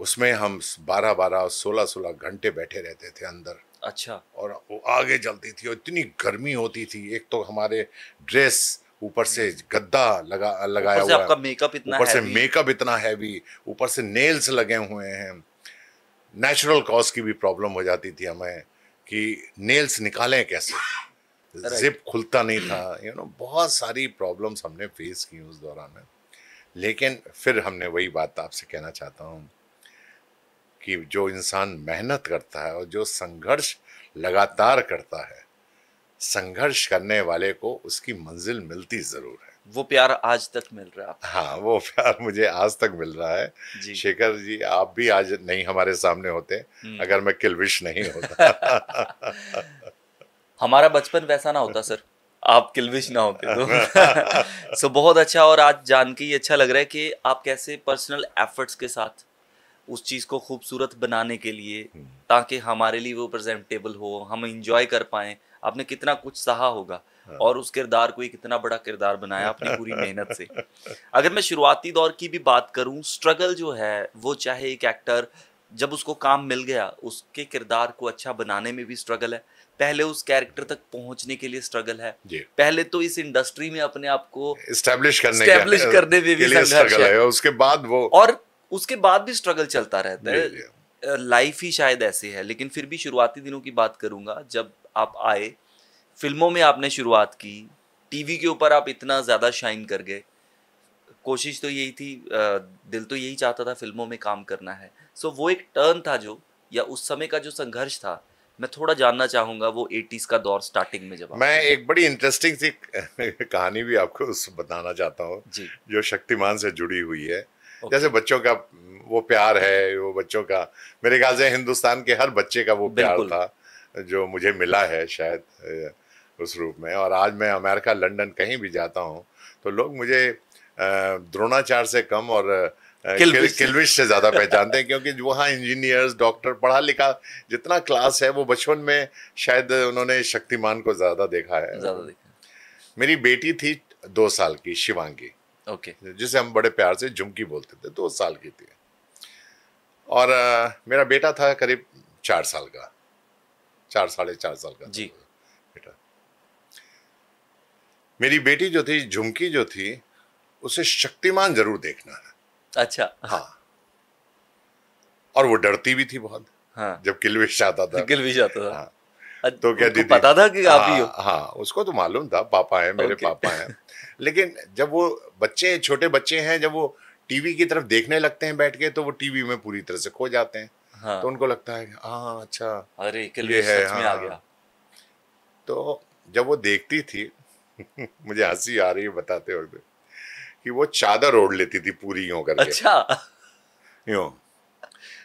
उसमें हम बारह बारह सोलह सोलह घंटे बैठे रहते थे अंदर अच्छा और वो आगे जलती थी और इतनी गर्मी होती थी एक तो हमारे ड्रेस ऊपर से हम्म। गद्दा लगा लगाया हुआ है मेकअप इतना ऊपर से मेकअप इतना हैवी ऊपर से नेल्स लगे हुए हैं नेचुरल कॉज की भी प्रॉब्लम हो जाती थी हमें कि नेल्स निकालें कैसे जिप खुलता नहीं था यू you नो know, बहुत सारी प्रॉब्लम्स हमने फेस की उस दौरान में लेकिन फिर हमने वही बात आपसे कहना चाहता हूँ कि जो इंसान मेहनत करता है और जो संघर्ष लगातार करता है संघर्ष करने वाले को उसकी मंजिल मिलती ज़रूर है वो प्यार आज तक मिल रहा है हाँ वो प्यार मुझे आज तक मिल रहा है शेखर जी आप भी आज नहीं हमारे सामने होते हम्म। अगर मैं किलविश नहीं होता *laughs* हमारा बचपन वैसा ना होता सर आप किलविश ना होते तो *laughs* सो बहुत अच्छा और आज जान के ये अच्छा लग रहा है कि आप कैसे पर्सनल एफर्ट्स के साथ उस चीज़ को खूबसूरत बनाने के लिए हम्म। ताकि हमारे लिए वो प्रेजेंटेबल हो हम इंजॉय कर पाए आपने कितना कुछ सहा होगा हाँ। और उस किरदार को एक इतना बड़ा किरदार बनाया अपनी पूरी *laughs* मेहनत से अगर मैं शुरुआती दौर की भी बात करूं स्ट्रगल जो है वो चाहे एक एक्टर जब उसको काम मिल गया उसके किरदार को अच्छा बनाने में भी स्ट्रगल है पहले उस कैरेक्टर तक पहुंचने के लिए स्ट्रगल है पहले तो इस इंडस्ट्री में अपने आप को स्टैब्लिश करने स्टैब्लिश करने में भी स्ट्रगल है उसके बाद वो और उसके बाद भी स्ट्रगल चलता रहता है लाइफ ही शायद ऐसे है लेकिन फिर भी शुरुआती दिनों की बात करूंगा जब आप आए फिल्मों में आपने शुरुआत की टीवी के ऊपर आप इतना ज़्यादा शाइन कर गए कोशिश तो यही थी दिल तो यही चाहता था फिल्मों में काम करना है सो वो एक टर्न था जो या उस समय का जो संघर्ष था मैं थोड़ा जानना चाहूंगा वो एटीज का दौर स्टार्टिंग में जब मैं एक बड़ी इंटरेस्टिंग सी *laughs* कहानी भी आपको उस बताना चाहता हूँ जो शक्तिमान से जुड़ी हुई है okay. जैसे बच्चों का वो प्यार है वो बच्चों का मेरे ख्याल से हिंदुस्तान के हर बच्चे का वो प्यार था जो मुझे मिला है शायद उस रूप में और आज मैं अमेरिका लंदन कहीं भी जाता हूँ तो लोग मुझे द्रोणाचार्य से कम और किलविश से, किल से ज़्यादा *laughs* पहचानते हैं क्योंकि वहाँ इंजीनियर्स डॉक्टर पढ़ा लिखा जितना क्लास है वो बचपन में शायद उन्होंने शक्तिमान को ज़्यादा देखा है ज़्यादा देखा मेरी बेटी थी दो साल की शिवांगी ओके जिसे हम बड़े प्यार से झुमकी बोलते थे दो साल की थी और आ, मेरा बेटा था करीब चार साल का चार साढ़े चार साल का जी मेरी बेटी जो थी झुमकी जो थी उसे शक्तिमान जरूर देखना है अच्छा हाँ और वो डरती भी थी बहुत हाँ। जब किलविश आता था किलविश आता था हाँ। तो क्या दीदी पता था कि आप ही हो हाँ, हाँ उसको तो मालूम था पापा है मेरे okay. पापा हैं लेकिन जब वो बच्चे छोटे बच्चे हैं जब वो टीवी की तरफ देखने लगते हैं बैठ के तो वो टीवी में पूरी तरह से खो जाते हैं हाँ। तो उनको लगता है हाँ अच्छा अरे ये है हाँ, आ गया तो जब वो देखती थी *laughs* मुझे हंसी आ रही है बताते वक्त कि वो चादर ओढ़ लेती थी पूरी यूं करके अच्छा यूं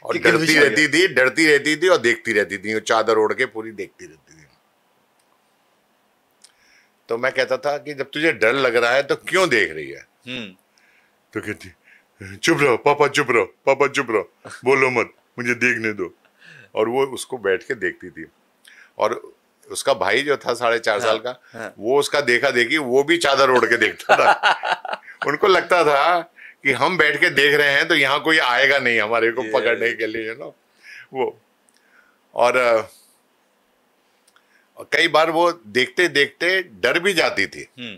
और डरती रहती थी डरती रहती थी और देखती रहती थी चादर ओढ़ के पूरी देखती रहती थी तो मैं कहता था कि जब तुझे डर लग रहा है तो क्यों देख रही है हम्म। तो कहती चुप रहो पापा चुप रहो पापा चुप रहो बोलो मत मुझे देखने दो और वो उसको बैठ के देखती थी और उसका भाई जो था साढ़े चार हाँ, साल का हाँ। वो उसका देखा देखी वो भी चादर ओढ़ के देखता था *laughs* उनको लगता था कि हम बैठ के देख रहे हैं तो यहाँ कोई आएगा नहीं हमारे को पकड़ने के लिए नो वो और कई बार वो देखते देखते डर भी जाती थी हम्म।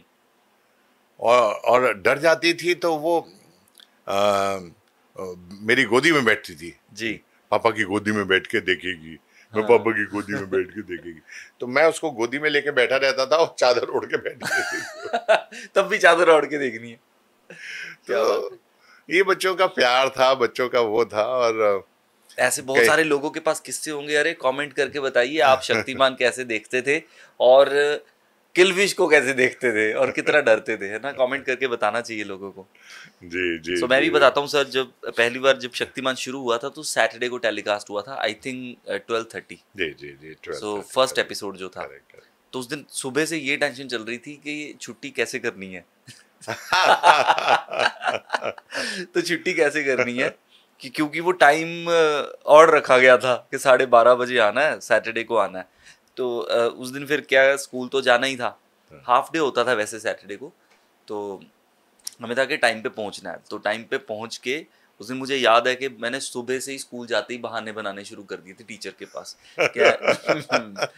और और डर जाती थी तो वो आ, मेरी गोदी में बैठती थी जी पापा की गोदी में बैठ के देखेगी हाँ। पापा की गोदी में बैठ के देखेगी तो मैं उसको गोदी में लेके बैठा रहता था और चादर ओढ़ के बैठ *laughs* तब भी चादर ओढ़ के देखनी है तो ये बच्चों का प्यार था बच्चों का वो था और ऐसे बहुत सारे लोगों के पास किस्से होंगे अरे कमेंट करके बताइए आप *laughs* शक्तिमान कैसे देखते थे और किलफिश को कैसे देखते थे और *laughs* कितना डरते थे है ना कमेंट करके बताना चाहिए लोगों को जी जी तो so, मैं भी बताता हूँ सर जब पहली बार जब शक्तिमान शुरू हुआ था तो सैटरडे को टेलीकास्ट हुआ था आई थिंक ट्वेल्व थर्टी जी जी जी सो फर्स्ट एपिसोड जो था तो उस दिन सुबह से ये टेंशन चल रही थी कि छुट्टी कैसे करनी है *laughs* तो छुट्टी कैसे करनी है कि क्योंकि वो टाइम uh, और रखा गया था कि साढ़े बारह बजे आना है सैटरडे को आना है तो उस दिन फिर क्या स्कूल तो जाना ही था हाँ। हाफ डे होता था वैसे सैटरडे को तो हमें था कि टाइम पे पहुंचना है तो टाइम पे पहुंच के उस दिन मुझे याद है कि मैंने सुबह से ही स्कूल जाते ही बहाने बनाने शुरू कर दिए थे टीचर के पास *laughs*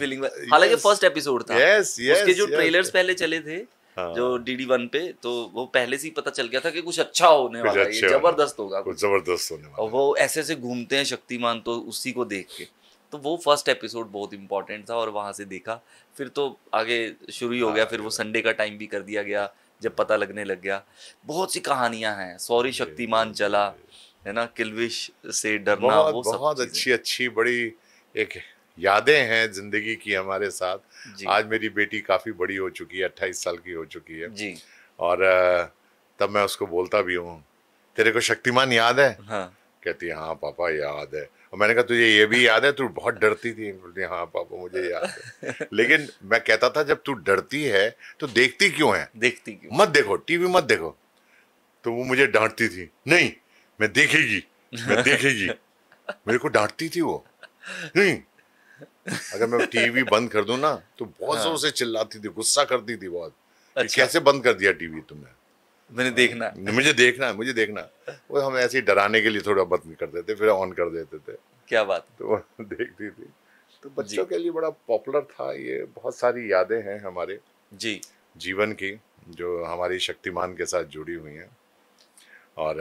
*laughs* हालांकि फर्स्ट एपिसोड था yes, yes, उसके जो yes, ट्रेलर्स yes. पहले चले थे जो डीडी हाँ। वन पे तो वो पहले से ही पता चल गया था कि कुछ अच्छा होने कुछ वाला है अच्छा जबरदस्त होगा कुछ जबरदस्त होने वाला और वो ऐसे ऐसे घूमते हैं शक्तिमान तो उसी को देख के तो वो फर्स्ट एपिसोड बहुत इंपॉर्टेंट था और वहाँ से देखा फिर तो आगे शुरू ही हो हाँ, गया फिर वो संडे का टाइम भी कर दिया गया जब पता लगने लग गया बहुत सी कहानियां हैं सॉरी शक्तिमान चला है ना किलविश से डरना बहुत, वो सब बहुत अच्छी अच्छी बड़ी एक यादें हैं जिंदगी की हमारे साथ आज मेरी बेटी काफ़ी बड़ी हो चुकी है अट्ठाईस साल की हो चुकी है जी और तब मैं उसको बोलता भी हूँ तेरे को शक्तिमान याद है हाँ। कहती है हाँ पापा याद है और मैंने कहा तुझे ये भी याद है तू बहुत डरती थी बोलती हाँ पापा मुझे हाँ। याद है लेकिन मैं कहता था जब तू डरती है तो देखती क्यों है देखती क्यों मत देखो टीवी मत देखो तो वो मुझे डांटती थी नहीं मैं देखेगी मैं देखेगी मेरे को डांटती थी वो नहीं अगर मैं टीवी बंद कर दू ना तो बहुत हाँ। जोर से चिल्लाती थी गुस्सा करती थी बहुत अच्छा। कैसे बंद कर दिया टीवी तुमने मैंने देखना मुझे देखना है मुझे देखना वो हम ऐसे ही डराने के लिए थोड़ा बंद कर देते फिर ऑन कर देते थे क्या बात तो *laughs* देखती थी तो बच्चों के लिए बड़ा पॉपुलर था ये बहुत सारी यादें हैं हमारे जी जीवन की जो हमारी शक्तिमान के साथ जुड़ी हुई हैं और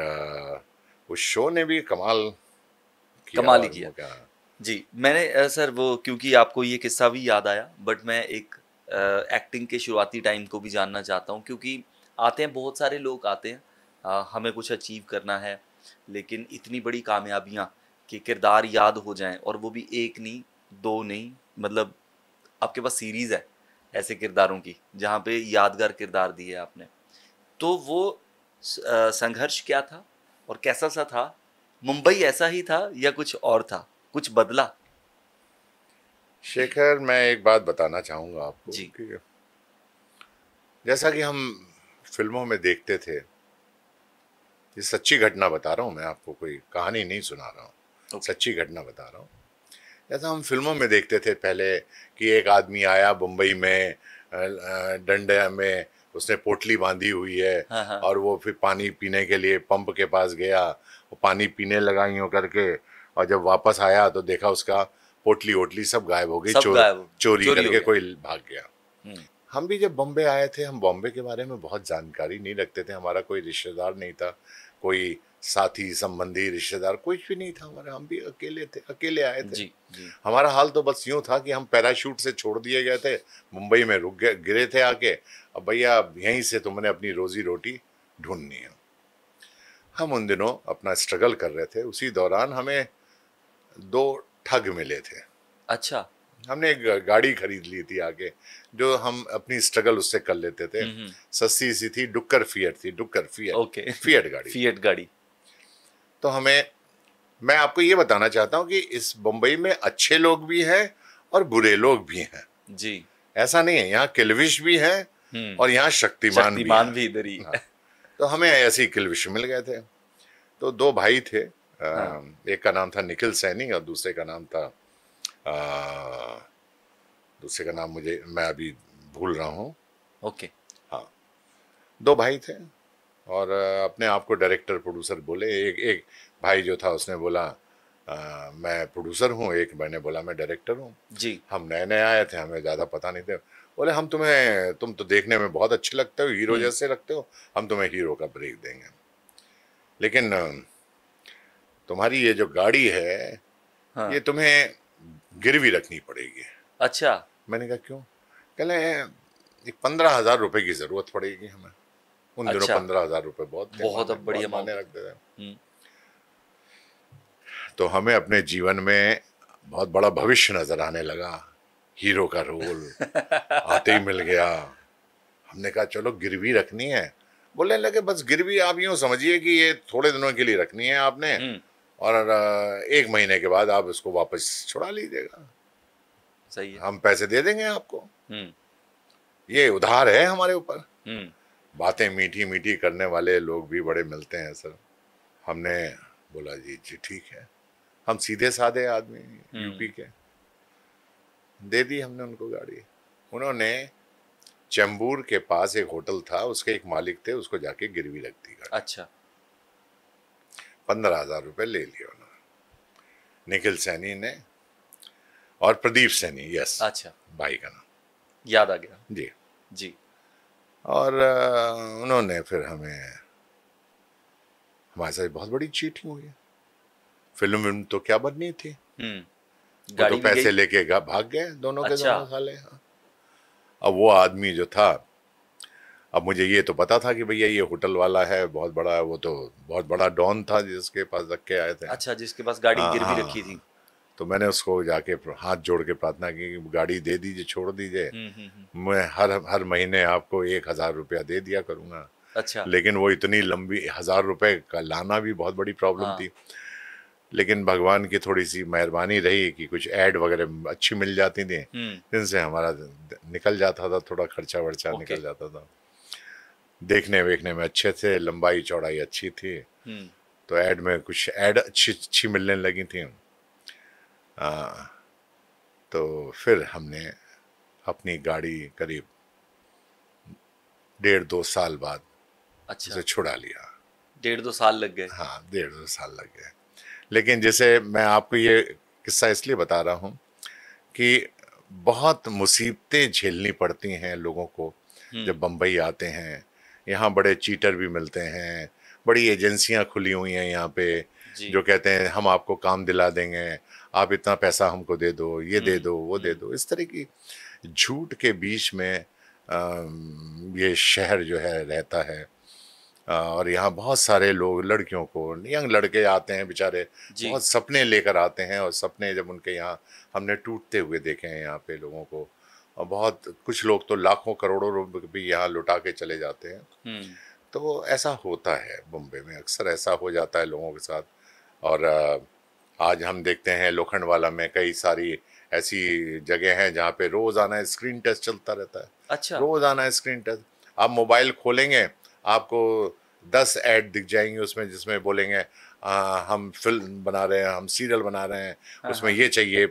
उस शो ने भी कमाल किया कमाल किया जी मैंने आ, सर वो क्योंकि आपको ये किस्सा भी याद आया बट मैं एक आ, एक्टिंग के शुरुआती टाइम को भी जानना चाहता हूँ क्योंकि आते हैं बहुत सारे लोग आते हैं आ, हमें कुछ अचीव करना है लेकिन इतनी बड़ी कामयाबियाँ कि किरदार याद हो जाएं और वो भी एक नहीं दो नहीं मतलब आपके पास सीरीज़ है ऐसे किरदारों की जहाँ पे यादगार किरदार दिए आपने तो वो संघर्ष क्या था और कैसा सा था मुंबई ऐसा ही था या कुछ और था कुछ बदला शेखर मैं एक बात बताना चाहूंगा आपको जी कि जैसा कि हम फिल्मों में देखते थे ये सच्ची घटना बता रहा हूँ मैं आपको कोई कहानी नहीं सुना रहा हूँ okay. सच्ची घटना बता रहा हूँ जैसा हम फिल्मों में देखते थे पहले कि एक आदमी आया बम्बई में डंडे में उसने पोटली बांधी हुई है हाँ, हाँ। और वो फिर पानी पीने के लिए पंप के पास गया वो पानी पीने लगाइयों करके और जब वापस आया तो देखा उसका पोटली वोटली सब गायब हो गई चोर, चोरी, चोरी करके कोई भाग गया हम्म। हम भी जब बॉम्बे आए थे हम बॉम्बे के बारे में बहुत जानकारी नहीं रखते थे हमारा कोई रिश्तेदार नहीं था कोई साथी संबंधी रिश्तेदार कुछ भी नहीं था हमारा हम भी अकेले थे अकेले आए थे जी, जी। हमारा हाल तो बस यूं था कि हम पैराशूट से छोड़ दिए गए थे मुंबई में रुक गए गिरे थे आके अब भैया यहीं से तुमने अपनी रोजी रोटी ढूंढनी है हम उन दिनों अपना स्ट्रगल कर रहे थे उसी दौरान हमें दो ठग मिले थे अच्छा हमने एक गाड़ी खरीद ली थी आगे जो हम अपनी स्ट्रगल उससे कर लेते थे हम्म, हम्म। सस्ती सी थी डुक्कर फियट थी डुक्कर फियट ओके फियट गाड़ी फियट गाड़ी तो हमें मैं आपको ये बताना चाहता हूँ कि इस बम्बई में अच्छे लोग भी हैं और बुरे लोग भी हैं जी ऐसा नहीं है यहाँ किलविश भी है हम्म। और यहाँ शक्तिमान, शक्तिमान भी, भी इधर ही हाँ। तो हमें ऐसे ही किलविश मिल गए थे तो दो भाई थे हाँ। एक का नाम था निखिल सैनी और दूसरे का नाम था दूसरे का नाम मुझे मैं अभी भूल रहा हूँ ओके हाँ दो भाई थे और अपने आप को डायरेक्टर प्रोड्यूसर बोले एक एक भाई जो था उसने बोला आ, मैं प्रोड्यूसर हूँ एक मैंने बोला मैं डायरेक्टर हूँ जी हम नए नए आए थे हमें ज़्यादा पता नहीं थे बोले हम तुम्हें तुम तो देखने में बहुत अच्छे लगते हो हीरो हम्म। जैसे लगते हो हम तुम्हें हीरो का ब्रेक देंगे लेकिन तुम्हारी ये जो गाड़ी है हाँ। ये तुम्हें गिरवी रखनी पड़ेगी अच्छा मैंने कहा क्यों कहले एक पंद्रह हजार रुपए की जरूरत पड़ेगी हमें उन अच्छा। दिनों पंद्रह हजार रुपए बहुत बहुत अब बढ़िया माने रखते थे हम्म। तो हमें अपने जीवन में बहुत बड़ा भविष्य नजर आने लगा हीरो का रोल आते ही मिल गया हमने कहा चलो गिरवी रखनी है बोलने लगे बस गिरवी आप यूँ समझिए कि ये थोड़े दिनों के लिए रखनी है आपने हम्म। और एक महीने के बाद आप इसको वापस छुड़ा लीजिएगा सही है हम पैसे दे देंगे आपको हम्म। ये उधार है हमारे ऊपर हम्म। बातें मीठी मीठी करने वाले लोग भी बड़े मिलते हैं सर हमने बोला जी जी ठीक है हम सीधे साधे आदमी हम्म। यूपी के दे दी हमने उनको गाड़ी उन्होंने चेंबूर के पास एक होटल था उसके एक मालिक थे उसको जाके गिरवी रख दी अच्छा पंद्रह हजार रुपये ले लिए उन्होंने निखिल सैनी ने और प्रदीप सैनी यस अच्छा भाई का नाम याद आ गया जी जी और उन्होंने फिर हमें हमारे साथ बहुत बड़ी चीटिंग हुई फिल्म विल्म तो क्या बननी थी हम्म। तो पैसे लेके भाग गए दोनों अच्छा। के दोनों साले हाँ। अब वो आदमी जो था अब मुझे ये तो पता था कि भैया ये होटल वाला है बहुत बड़ा है वो तो बहुत बड़ा डॉन था जिसके पास रख के आए थे अच्छा जिसके पास गाड़ी गिर भी हाँ, रखी थी हाँ। तो मैंने उसको जाके हाथ जोड़ के प्रार्थना की गाड़ी दे दीजिए छोड़ दीजिए हम्म, हम्म, हम्म। मैं हर हर महीने आपको एक हजार रुपया दे दिया करूँगा अच्छा लेकिन वो इतनी लंबी हजार रुपए का लाना भी बहुत बड़ी प्रॉब्लम हाँ। थी लेकिन भगवान की थोड़ी सी मेहरबानी रही कि कुछ ऐड वगैरह अच्छी मिल जाती थी जिनसे हमारा निकल जाता था थोड़ा खर्चा वर्चा निकल जाता था देखने वेखने में अच्छे थे लंबाई चौड़ाई अच्छी थी हम्म। तो ऐड में कुछ ऐड अच्छी अच्छी मिलने लगी थी आ, तो फिर हमने अपनी गाड़ी करीब डेढ़ दो साल बाद अच्छा उसे छुड़ा लिया डेढ़ दो साल लग गए हाँ डेढ़ दो साल लग गए लेकिन जैसे मैं आपको ये किस्सा इसलिए बता रहा हूँ कि बहुत मुसीबतें झेलनी पड़ती हैं लोगों को हम्म। जब बम्बई आते हैं यहाँ बड़े चीटर भी मिलते हैं बड़ी एजेंसियाँ खुली हुई हैं यहाँ पे जो कहते हैं हम आपको काम दिला देंगे आप इतना पैसा हमको दे दो ये दे हम्म, दो वो दे हम्म। दो इस तरह की झूठ के बीच में आ, ये शहर जो है रहता है आ, और यहाँ बहुत सारे लोग लड़कियों को यंग लड़के आते हैं बेचारे बहुत सपने लेकर आते हैं और सपने जब उनके यहाँ हमने टूटते हुए देखे हैं यहाँ पे लोगों को बहुत कुछ लोग तो लाखों करोड़ों रुपए भी यहाँ लुटा के चले जाते हैं हम्म। तो ऐसा होता है मुंबई में अक्सर ऐसा हो जाता है लोगों के साथ और आज हम देखते हैं लोखंडवाला में कई सारी ऐसी जगह हैं जहाँ पे रोज़ाना स्क्रीन टेस्ट चलता रहता है अच्छा रोज़ाना स्क्रीन टेस्ट आप मोबाइल खोलेंगे आपको दस ऐड दिख जाएंगे उसमें जिसमें बोलेंगे आ, हम फिल्म बना रहे हैं हम सीरियल बना रहे हैं हाँ, उसमें हाँ। ये चाहिए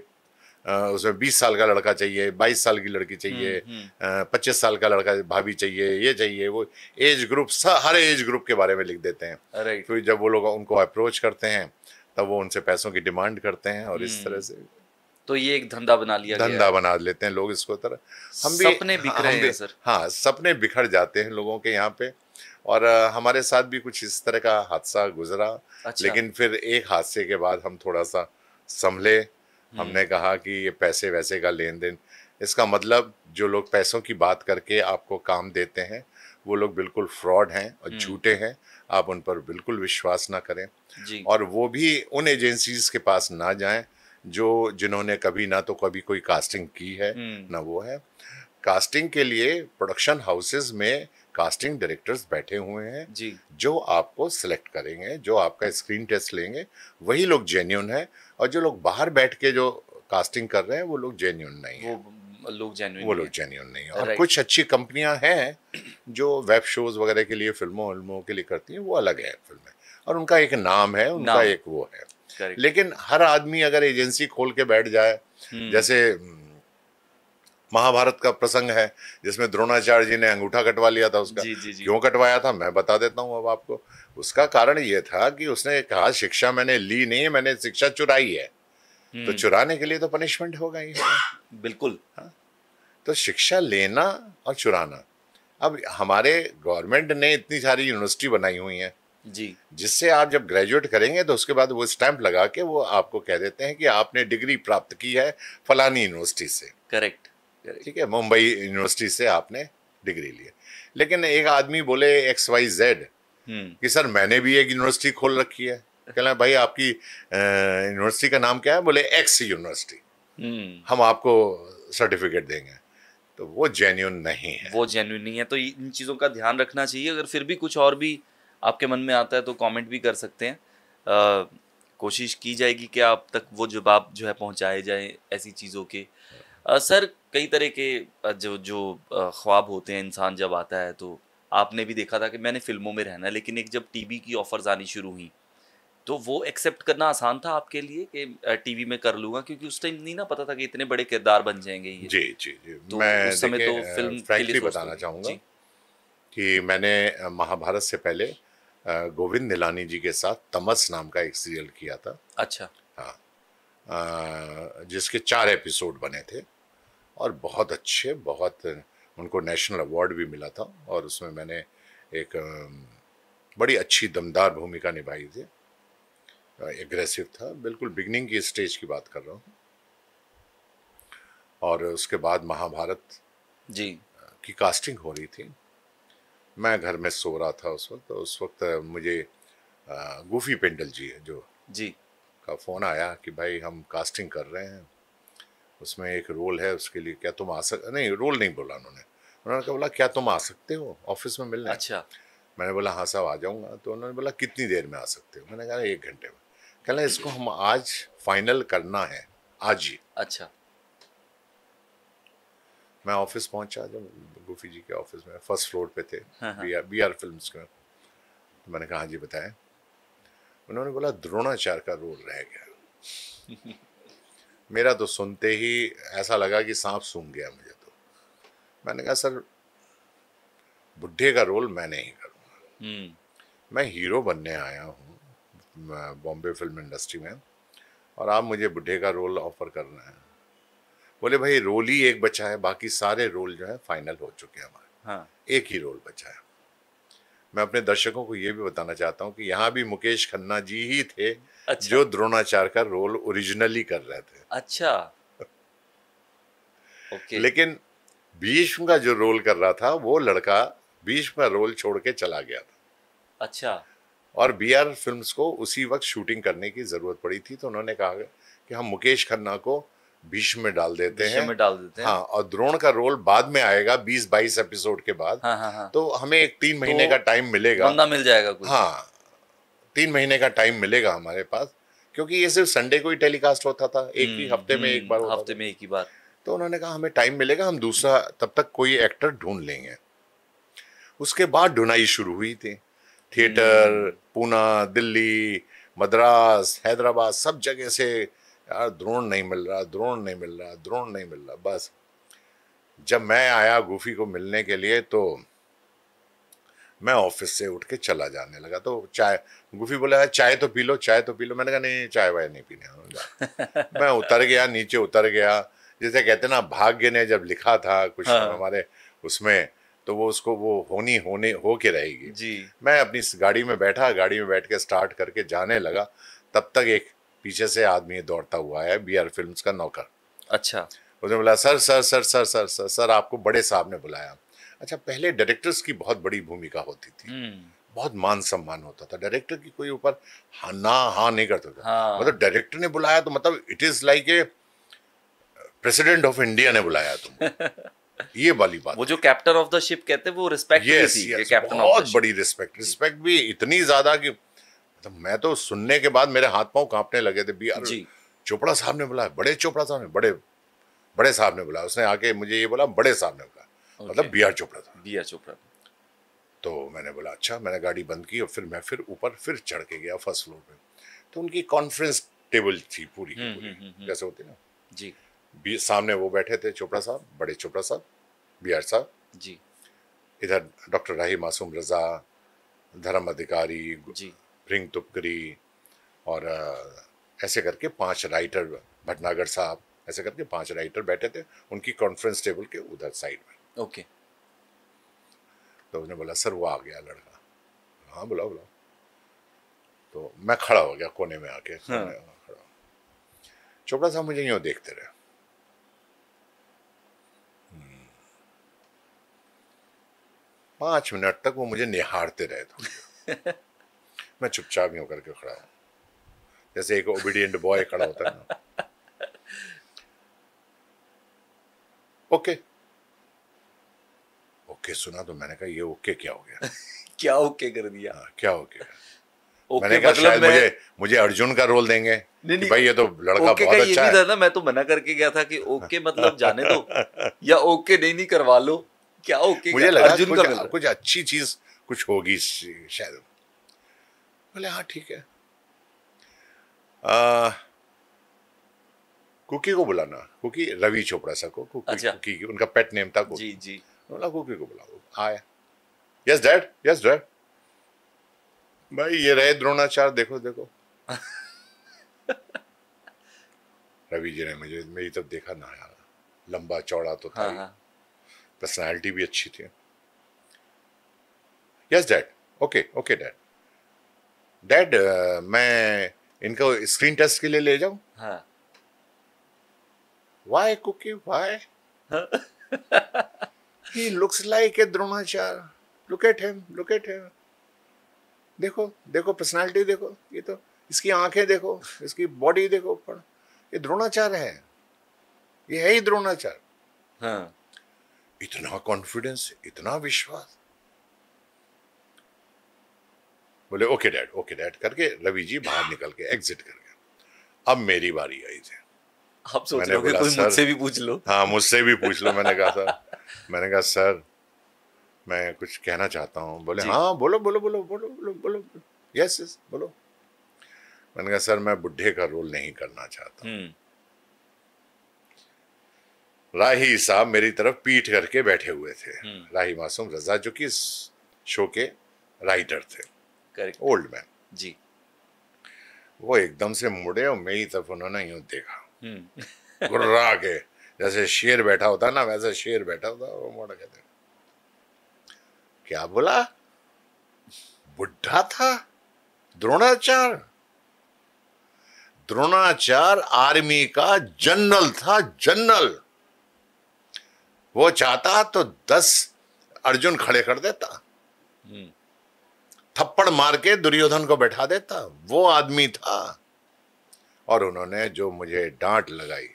उसमें बीस साल का लड़का चाहिए बाईस साल की लड़की चाहिए हम्म, हम्म। पच्चीस साल का लड़का भाभी चाहिए ये चाहिए वो एज ग्रुप हर एज ग्रुप के बारे में लिख देते हैं तो जब वो लोग उनको अप्रोच करते हैं तब वो उनसे पैसों की डिमांड करते हैं और इस हम्म। तरह से तो ये एक धंधा बना लिया धंधा बना लेते हैं लोग इसको तरह हम भी सपने बिखर हाँ, हैं सर हाँ सपने बिखर जाते हैं लोगों के यहाँ पे और हमारे साथ भी कुछ इस तरह का हादसा गुजरा अच्छा। लेकिन फिर एक हादसे के बाद हम थोड़ा सा संभले हम्म। हमने कहा कि ये पैसे वैसे का लेन देन इसका मतलब जो लोग पैसों की बात करके आपको काम देते हैं वो लोग बिल्कुल फ्रॉड हैं और हम्म। झूठे हैं आप उन पर बिल्कुल विश्वास ना करें और वो भी उन एजेंसीज के पास ना जाएं जो जिन्होंने कभी ना तो कभी कोई कास्टिंग की है हम्म। ना वो है कास्टिंग के लिए प्रोडक्शन हाउसेस में कास्टिंग डायरेक्टर्स बैठे हुए हैं जी जो आपको सिलेक्ट करेंगे जो आपका स्क्रीन टेस्ट लेंगे वही लोग जेन्यून है और जो लोग बाहर बैठ के जो कास्टिंग कर रहे हैं वो लोग जेन्यून नहीं है लोग जेन्यून वो लोग जेन्यून नहीं है और कुछ अच्छी कंपनियां हैं जो वेब शोज वगैरह के लिए फिल्मों फिल्मों के लिए करती हैं वो अलग है फिल्में और उनका एक नाम है उनका नाम। एक वो है लेकिन हर आदमी अगर एजेंसी खोल के बैठ जाए हम्म। जैसे हम्म, महाभारत का प्रसंग है जिसमें द्रोणाचार्य जी ने अंगूठा कटवा लिया था उसका जी, जी, जी। क्यों कटवाया था मैं बता देता हूँ अब आपको उसका कारण ये था कि उसने कहा शिक्षा मैंने ली नहीं है मैंने शिक्षा चुराई है तो हम्म। चुराने के लिए तो पनिशमेंट होगा ही बिल्कुल हाँ। तो शिक्षा लेना और चुराना अब हमारे गवर्नमेंट ने इतनी सारी यूनिवर्सिटी बनाई हुई है जी जिससे आप जब ग्रेजुएट करेंगे तो उसके बाद वो स्टैंप लगा के वो आपको कह देते हैं कि आपने डिग्री प्राप्त की है फलानी यूनिवर्सिटी से करेक्ट ठीक है मुंबई यूनिवर्सिटी से आपने डिग्री ली लेकिन एक आदमी बोले एक्स वाई जेड हम्म। कि सर मैंने भी एक यूनिवर्सिटी खोल रखी है कहना भाई आपकी यूनिवर्सिटी का नाम क्या है बोले एक्स यूनिवर्सिटी हम्म। हम आपको सर्टिफिकेट देंगे तो वो जेन्यून नहीं है वो जेन्यून नहीं है तो इन चीज़ों का ध्यान रखना चाहिए अगर फिर भी कुछ और भी आपके मन में आता है तो कमेंट भी कर सकते हैं आ, कोशिश की जाएगी कि आप तक वो जवाब जो है पहुंचाए जाए ऐसी चीज़ों के आ, सर कई तरह के जो जो ख्वाब होते हैं इंसान जब आता है तो आपने भी देखा था कि मैंने फिल्मों में रहना लेकिन एक जब टीवी की ऑफर्स आनी शुरू हुई तो वो एक्सेप्ट करना आसान था आपके लिए कि टीवी में कर लूंगा क्योंकि उस टाइम नहीं ना पता था कि इतने बड़े किरदार बन जाएंगे ये जी जी जी तो मैं उस समय तो फिल्म फ्रैंकली बताना चाहूंगा कि मैंने महाभारत से पहले गोविंद निलानी जी के साथ तमस नाम का एक सीरियल किया था अच्छा हाँ जिसके चार एपिसोड बने थे और बहुत अच्छे बहुत उनको नेशनल अवार्ड भी मिला था और उसमें मैंने एक बड़ी अच्छी दमदार भूमिका निभाई थी एग्रेसिव था बिल्कुल बिगनिंग की स्टेज की बात कर रहा हूँ और उसके बाद महाभारत जी की कास्टिंग हो रही थी मैं घर में सो रहा था उस वक्त तो उस वक्त मुझे गुफी पेंडल जी है जो जी का फ़ोन आया कि भाई हम कास्टिंग कर रहे हैं उसमें एक रोल है उसके लिए क्या तुम आ सक नहीं रोल नहीं बोला उन्होंने उन्होंने कहा बोला क्या तुम आ सकते हो ऑफिस में मिलने अच्छा मैंने बोला हाँ साहब आ जाऊँगा तो उन्होंने बोला कितनी देर में आ सकते हो मैंने कहा एक घंटे में कहना इसको हम आज फाइनल करना है आज ही अच्छा मैं ऑफिस पहुंचा जब गोफी जी के ऑफिस में फर्स्ट फ्लोर पे थे B R B R film के तो मैंने कहा हाँ जी बताएं उन्होंने बोला द्रोणाचार्य का रोल रह गया *laughs* मेरा तो सुनते ही ऐसा लगा कि सांप सूंघ गया मुझे मैंने कहा सर बुढ़े का रोल मैं नहीं करूँगा hmm. हम्म। मैं हीरो बनने आया हूँ बॉम्बे फिल्म इंडस्ट्री में और आप मुझे बुढ़े का रोल ऑफर करना है बोले भाई रोल ही एक बचा है बाकी सारे रोल जो है फाइनल हो चुके हैं हमारे हाँ। एक ही रोल बचा है मैं अपने दर्शकों को यह भी बताना चाहता हूँ कि यहाँ भी मुकेश खन्ना जी ही थे अच्छा। जो द्रोणाचार्य का रोल ओरिजिनली कर रहे थे अच्छा *laughs* ओके लेकिन भीष्म का जो रोल कर रहा था वो लड़का भीष्म का रोल छोड़ के चला गया था अच्छा और बी आर फिल्म को उसी वक्त शूटिंग करने की जरूरत पड़ी थी तो उन्होंने कहा कि हम मुकेश खन्ना को भीष्म में डाल देते हैं में डाल देते हैं हाँ और द्रोण का रोल बाद में आएगा बीस बाईस एपिसोड के बाद हाँ, हाँ, हाँ. तो हमें एक तीन तो महीने तो का टाइम मिलेगा बंदा मिल जाएगा कुछ हाँ तीन महीने का टाइम मिलेगा हमारे पास क्योंकि ये सिर्फ संडे को ही टेलीकास्ट होता था एक ही हम्म, हफ्ते में एक हम्म, बार हफ्ते में एक ही बार तो उन्होंने कहा हमें टाइम मिलेगा हम दूसरा तब तक कोई एक्टर ढूंढ लेंगे उसके बाद ढुनाई शुरू हुई थी थिएटर हम्म। पूना दिल्ली मद्रास हैदराबाद सब जगह से यार द्रोण नहीं मिल रहा द्रोण नहीं मिल रहा द्रोण नहीं मिल रहा बस जब मैं आया गुफी को मिलने के लिए तो मैं ऑफिस से उठ के चला जाने लगा तो चाय गुफी बोला चाय तो पी लो चाय तो पी लो मैंने कहा नहीं चाय वाय नहीं पीने *laughs* मैं उतर गया नीचे उतर गया जैसे कहते ना भाग्य ने जब लिखा था कुछ हाँ। हमारे उसमें तो वो उसको वो होनी होने हो के रहेगी जी मैं अपनी गाड़ी में बैठा गाड़ी में बैठ के स्टार्ट करके जाने लगा तब तक एक पीछे से आदमी दौड़ता हुआ है बी आर फिल्म का नौकर अच्छा उसने बोला sir sir sir sir sir sir sir आपको बड़े साहब ने बुलाया अच्छा पहले डायरेक्टर्स की बहुत बड़ी भूमिका होती थी हम्म। बहुत मान सम्मान होता था डायरेक्टर की कोई ऊपर हाँ ना हाँ नहीं करता था हाँ। मतलब डायरेक्टर ने बुलाया तो मतलब it is like a president of India ने बुलाया तुम *laughs* ये वाली बात वो जो कैप्टन ऑफ द शिप कहते वो रिस्पेक्ट yes, थी yes, कैप्टन बहुत बड़ी रिस्पेक्ट रिस्पेक्ट भी इतनी ज्यादा कि तो मैं तो सुनने के बाद मेरे हाथ पांव कांपने लगे थे बी जी चोपड़ा साहब ने बुलाया बड़े चोपड़ा साहब ने बड़े बड़े साहब ने बुलाया उसने आके मुझे ये बोला बड़े साहब ने बुलाया मतलब बी आर चोपड़ा था बी आर चोपड़ा तो मैंने बोला अच्छा मैंने गाड़ी बंद की और फिर मैं फिर ऊपर फिर चढ़ के गया फर्स्ट फ्लोर पे तो उनकी कॉन्फ्रेंस टेबल थी पूरी हम्म, हम्म, हम्म, जैसे होती ना जी सामने वो बैठे थे चोपड़ा साहब बड़े चोपड़ा साहब बी आर साहब जी इधर डॉक्टर राही मासूम रजा धर्म अधिकारी रिंग तुपकरी और ऐसे करके पांच राइटर भटनागर साहब ऐसे करके पांच राइटर बैठे थे उनकी कॉन्फ्रेंस टेबल के उधर साइड में ओके तो उसने बोला सर वो आ गया लड़का हाँ बोला बोला तो मैं खड़ा हो गया कोने में आके हाँ।, हाँ खड़ा चोपड़ा साहब मुझे यूँ देखते रहे पांच मिनट तक वो मुझे निहारते रहे थे *laughs* मैं चुपचाप यूँ करके खड़ा हूँ जैसे एक ओबीडियंट बॉय खड़ा होता है ना ओके ओके सुना तो मैंने कहा ये ओके क्या हो गया *laughs* क्या ओके कर दिया आ, हाँ, क्या ओके okay, मैंने कहा मतलब मैं... मुझे मुझे अर्जुन का रोल देंगे नहीं, नहीं, भाई ये तो लड़का okay बहुत अच्छा है ना मैं तो मना करके गया था कि ओके okay मतलब जाने दो *laughs* या ओके okay नहीं नहीं करवा लो क्या ओके मुझे लगा अर्जुन कुछ, का कुछ अच्छी चीज कुछ होगी शायद बोले हाँ ठीक है आ, कुकी को बुलाना कुकी रवि चोपड़ा सर को कुकी, अच्छा। कुकी की, उनका पेट नेम था कुकी जी जी बोला कुकी को बुलाओ आया यस डैड यस डैड भाई ये रहे द्रोणाचार देखो देखो *laughs* रवि जी ने मुझे मेरी तब देखा ना यार लंबा चौड़ा तो था हाँ, हाँ। पर्सनैलिटी भी अच्छी थी yes dad okay okay dad dad मैं इनको स्क्रीन टेस्ट के लिए ले जाऊं हाँ why Kuki why he looks like a Dronacharya look at him look at him देखो देखो पर्सनालिटी देखो ये तो इसकी आंखें देखो इसकी बॉडी देखो पर ये द्रोणाचार्य है ये है ही द्रोणाचार्य हाँ इतना कॉन्फिडेंस इतना विश्वास बोले ओके डैड ओके डैड करके रवि जी बाहर निकल के एग्जिट कर गया अब मेरी बारी आई थी आप सोच रहे होगे कोई मुझसे भी पूछ लो हाँ मुझसे भी पूछ लो मैंने कहा सर मैंने कहा सर मैं कुछ कहना चाहता हूँ बोले हाँ बोलो बोलो बोलो बोलो बोलो बोलो यस यस बोलो मैंने कहा सर मैं बुढ़े का रोल नहीं करना चाहता हूँ हम्म। राही साहब मेरी तरफ पीठ करके बैठे हुए थे हम्म। राही मासूम रजा जो कि शो के राइटर थे ओल्ड मैन जी वो एकदम से मुड़े और मेरी तरफ उन्होंने यूं देखा हम्म। गुर्रा के जैसे शेर बैठा होता ना वैसे शेर बैठा होता वो मुड़ के देखा क्या बोला बुढ़ा था द्रोणाचार द्रोणाचार आर्मी का जनरल था जनरल वो चाहता तो दस अर्जुन खड़े कर देता हम्म। थप्पड़ मार के दुर्योधन को बैठा देता वो आदमी था और उन्होंने जो मुझे डांट लगाई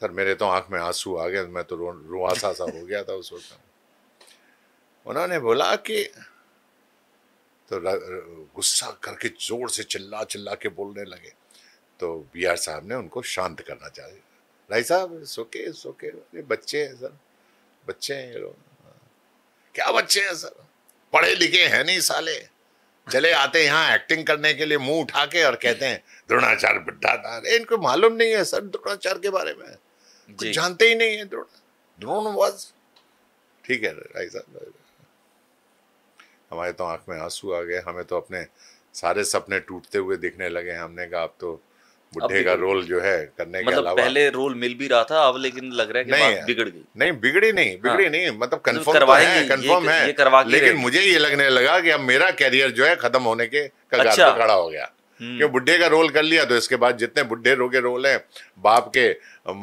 सर मेरे तो आंख में आंसू आ गए मैं तो रुआसा सा हो गया था उस वक्त उन्होंने बोला कि तो गुस्सा करके जोर से चिल्ला चिल्ला के बोलने लगे तो बी आर साहब ने उनको शांत करना चाहिए भाई साहब सोके सोके ये बच्चे हैं सर बच्चे हैं ये लोग क्या बच्चे हैं सर पढ़े लिखे हैं नहीं साले चले आते यहाँ एक्टिंग करने के लिए मुंह उठा के और कहते हैं द्रोणाचार्य भट्टाचार्य अरे इनको मालूम नहीं है सर द्रोणाचार्य के बारे में कुछ जानते ही नहीं है द्रोण द्रोण वॉज ठीक है भाई साहब हमारे तो आंख में आंसू आ गए हमें तो अपने सारे सपने टूटते हुए दिखने लगे हमने कहा अब तो बुढ़े का रोल जो है करने मतलब के अलावा पहले रोल मिल भी रहा था अब लेकिन लग रहा है कि नहीं बिगड़ गई नहीं बिगड़ी नहीं हाँ। बिगड़ी हाँ। नहीं मतलब कंफर्म तो, तो है कंफर्म है लेकिन मुझे ये लगने लगा कि अब मेरा कैरियर जो है खत्म होने के कगार अच्छा। पे खड़ा हो गया हम्म। क्यों बुढ़े का रोल कर लिया तो इसके बाद जितने बुढ़े रो के रोल है बाप के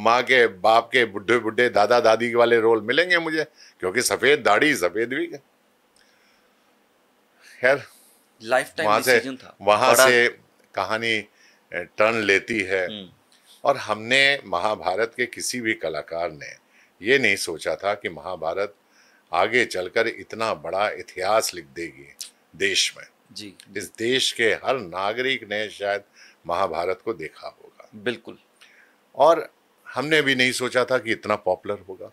माँ के बाप के बुढ़े बुढ़े दादा दादी वाले रोल मिलेंगे मुझे क्योंकि सफेद दाढ़ी सफेद भी खैर लाइफ टाइम वहां से कहानी टर्न लेती है हम्म। और हमने महाभारत के किसी भी कलाकार ने ये नहीं सोचा था कि महाभारत आगे चलकर इतना बड़ा इतिहास लिख देगी देश में जी इस देश के हर नागरिक ने शायद महाभारत को देखा होगा बिल्कुल और हमने भी नहीं सोचा था कि इतना पॉपुलर होगा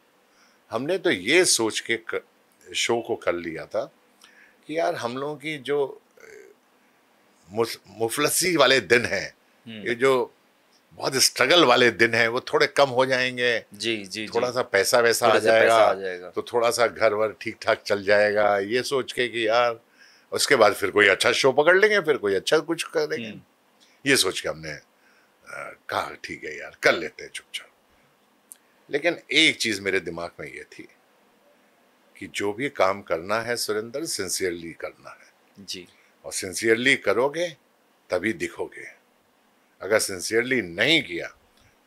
हमने तो ये सोच के कर, शो को कर लिया था कि यार हम लोगों की जो मुफलसी वाले दिन हैं हम्म। ये जो बहुत स्ट्रगल वाले दिन है वो थोड़े कम हो जाएंगे जी जी थोड़ा सा पैसा वैसा आ जाएगा, पैसा आ जाएगा तो थोड़ा सा घर वर ठीक ठाक चल जाएगा ये सोच के कि यार उसके बाद फिर कोई अच्छा शो पकड़ लेंगे फिर कोई अच्छा कुछ करेंगे हम्म। ये सोच के हमने कहा ठीक है यार कर लेते हैं चुपचाप लेकिन एक चीज मेरे दिमाग में ये थी कि जो भी काम करना है सुरेंद्र सिंसियरली करना है जी और सिंसियरली करोगे तभी दिखोगे अगर सिंसियरली नहीं किया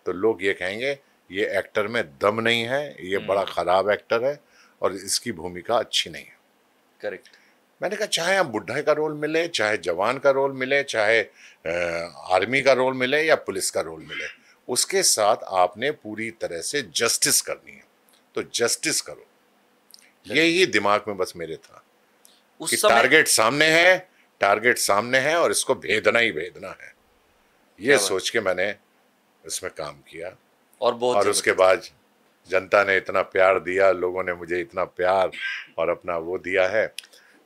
तो लोग ये कहेंगे ये एक्टर में दम नहीं है ये हम्म। बड़ा ख़राब एक्टर है और इसकी भूमिका अच्छी नहीं है करेक्ट मैंने कहा चाहे आप बुढाई का रोल मिले चाहे जवान का रोल मिले चाहे आर्मी का रोल मिले या पुलिस का रोल मिले उसके साथ आपने पूरी तरह से जस्टिस करनी है तो जस्टिस करो ये ही दिमाग में बस मेरे था कि टारगेट सामने है टारगेट सामने है और इसको भेदना ही भेदना है ये सोच के मैंने इसमें काम किया और बहुत और उसके बाद जनता ने इतना प्यार दिया लोगों ने मुझे इतना प्यार और अपना वो दिया है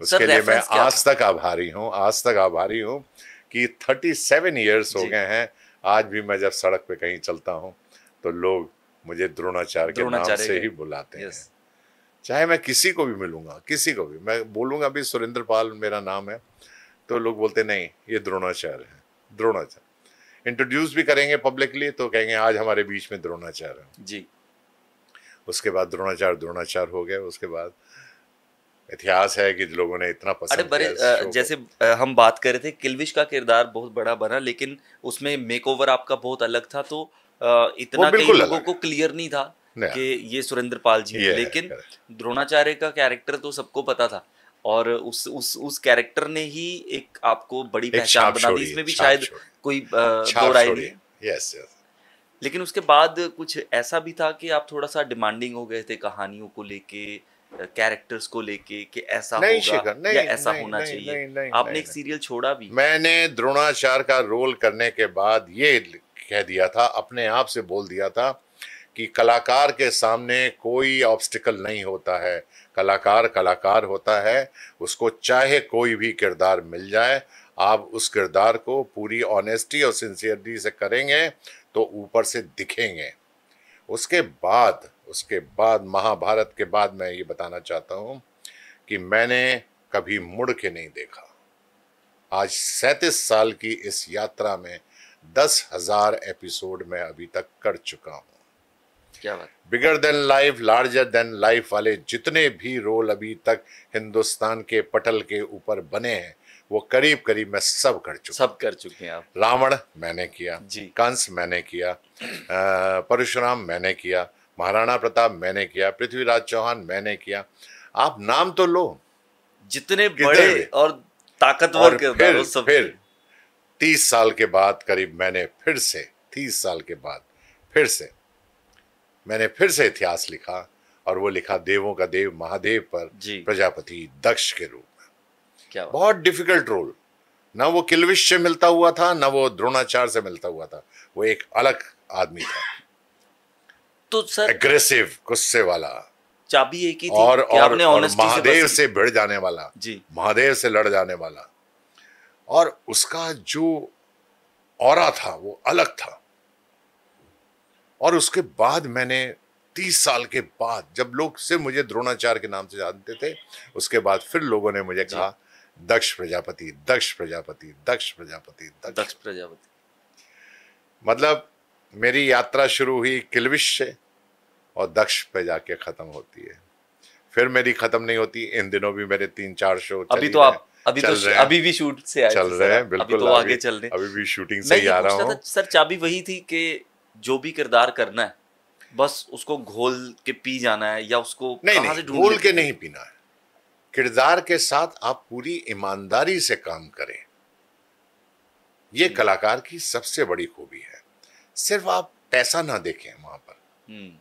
उसके लिए मैं आज तक आभारी हूँ आज तक आभारी हूँ कि थर्टी सेवन ईयर्स हो गए हैं आज भी मैं जब सड़क पे कहीं चलता हूँ तो लोग मुझे द्रोणाचार्य के नाम से ही बुलाते हैं चाहे मैं किसी को भी मिलूंगा किसी को भी मैं बोलूंगा भी सुरेंद्र पाल मेरा नाम है तो लोग बोलते नहीं ये द्रोणाचार्य है द्रोणाचार्य इंट्रोड्यूस भी करेंगे पब्लिकली तो कहेंगे आज हमारे बीच में द्रोणाचार्य जी उसके बाद द्रोणाचार्य द्रोणाचार्य हो गए उसके बाद इतिहास है कि लोगों ने इतना पसंद अरे बड़े जैसे हम बात कर रहे थे किलविश का किरदार बहुत बड़ा बना लेकिन उसमें मेकओवर आपका बहुत अलग था तो इतना कई लोगों को क्लियर नहीं था कि ये सुरेंद्र पाल जी है लेकिन द्रोणाचार्य का कैरेक्टर तो सबको पता था और उस उस उस कैरेक्टर ने ही एक आपको बड़ी पहचान बना दी इसमें भी शायद कोई हाँ, दो राय यस यस लेकिन उसके बाद कुछ ऐसा भी था कि आप थोड़ा सा डिमांडिंग हो गए थे कहानियों को लेके कैरेक्टर्स को लेके कि ऐसा नहीं होगा नहीं, या ऐसा नहीं, होना नहीं, चाहिए नहीं, नहीं, आपने नहीं, एक सीरियल छोड़ा भी मैंने द्रोणाचार्य का रोल करने के बाद ये कह दिया था अपने आप से बोल दिया था कि कलाकार के सामने कोई ऑब्स्टिकल नहीं होता है कलाकार कलाकार होता है उसको चाहे कोई भी किरदार मिल जाए आप उस किरदार को पूरी ऑनेस्टी और सिंसियरिटी से करेंगे तो ऊपर से दिखेंगे उसके बाद उसके बाद महाभारत के बाद मैं ये बताना चाहता हूँ कि मैंने कभी मुड़ के नहीं देखा आज सैतीस साल की इस यात्रा में दस हजार एपिसोड में अभी तक कर चुका हूँ क्या bigger than life larger than life वाले जितने भी रोल अभी तक हिंदुस्तान के पटल के ऊपर बने हैं वो करीब करीब मैं सब कर चुका सब कर चुके हैं आप रावण मैंने किया कंस मैंने किया परशुराम मैंने किया महाराणा प्रताप मैंने किया पृथ्वीराज चौहान मैंने किया आप नाम तो लो जितने बड़े और ताकतवर फिर, सब फिर तीस साल के बाद करीब मैंने फिर से तीस साल के बाद फिर से मैंने फिर से इतिहास लिखा और वो लिखा देवों का देव महादेव पर प्रजापति दक्ष के रूप क्या बहुत डिफिकल्ट रोल ना वो किलविश से मिलता हुआ था ना वो द्रोणाचार्य से मिलता हुआ था वो एक अलग आदमी था तो सर एग्रेसिव गुस्से वाला चाबी एक ही थी और, कि और, और महादेव से, से भिड़ जाने वाला जी महादेव से लड़ जाने वाला और उसका जो और था वो अलग था और उसके बाद मैंने तीस साल के बाद जब लोग सिर्फ मुझे द्रोणाचार्य के नाम से जानते थे उसके बाद फिर लोगों ने मुझे कहा दक्ष प्रजापति दक्ष प्रजापति दक्ष प्रजापति दक्ष प्रजापति मतलब मेरी यात्रा शुरू हुई किलविश से और दक्ष पे जाके खत्म होती है फिर मेरी खत्म नहीं होती इन दिनों भी मेरे तीन चार शो अभी तो आप अभी तो अभी भी शूट से आए चल रहे हैं तो बिल्कुल तो आगे चल रहे अभी भी शूटिंग से ही आ रहा हूँ सर चाबी वही थी कि जो भी किरदार करना है बस उसको घोल के पी जाना है या उसको नहीं, नहीं घोल के नहीं पीना है किरदार के साथ आप पूरी ईमानदारी से काम करें ये हम्म। कलाकार की सबसे बड़ी खूबी है सिर्फ आप पैसा ना देखें वहां पर हम्म।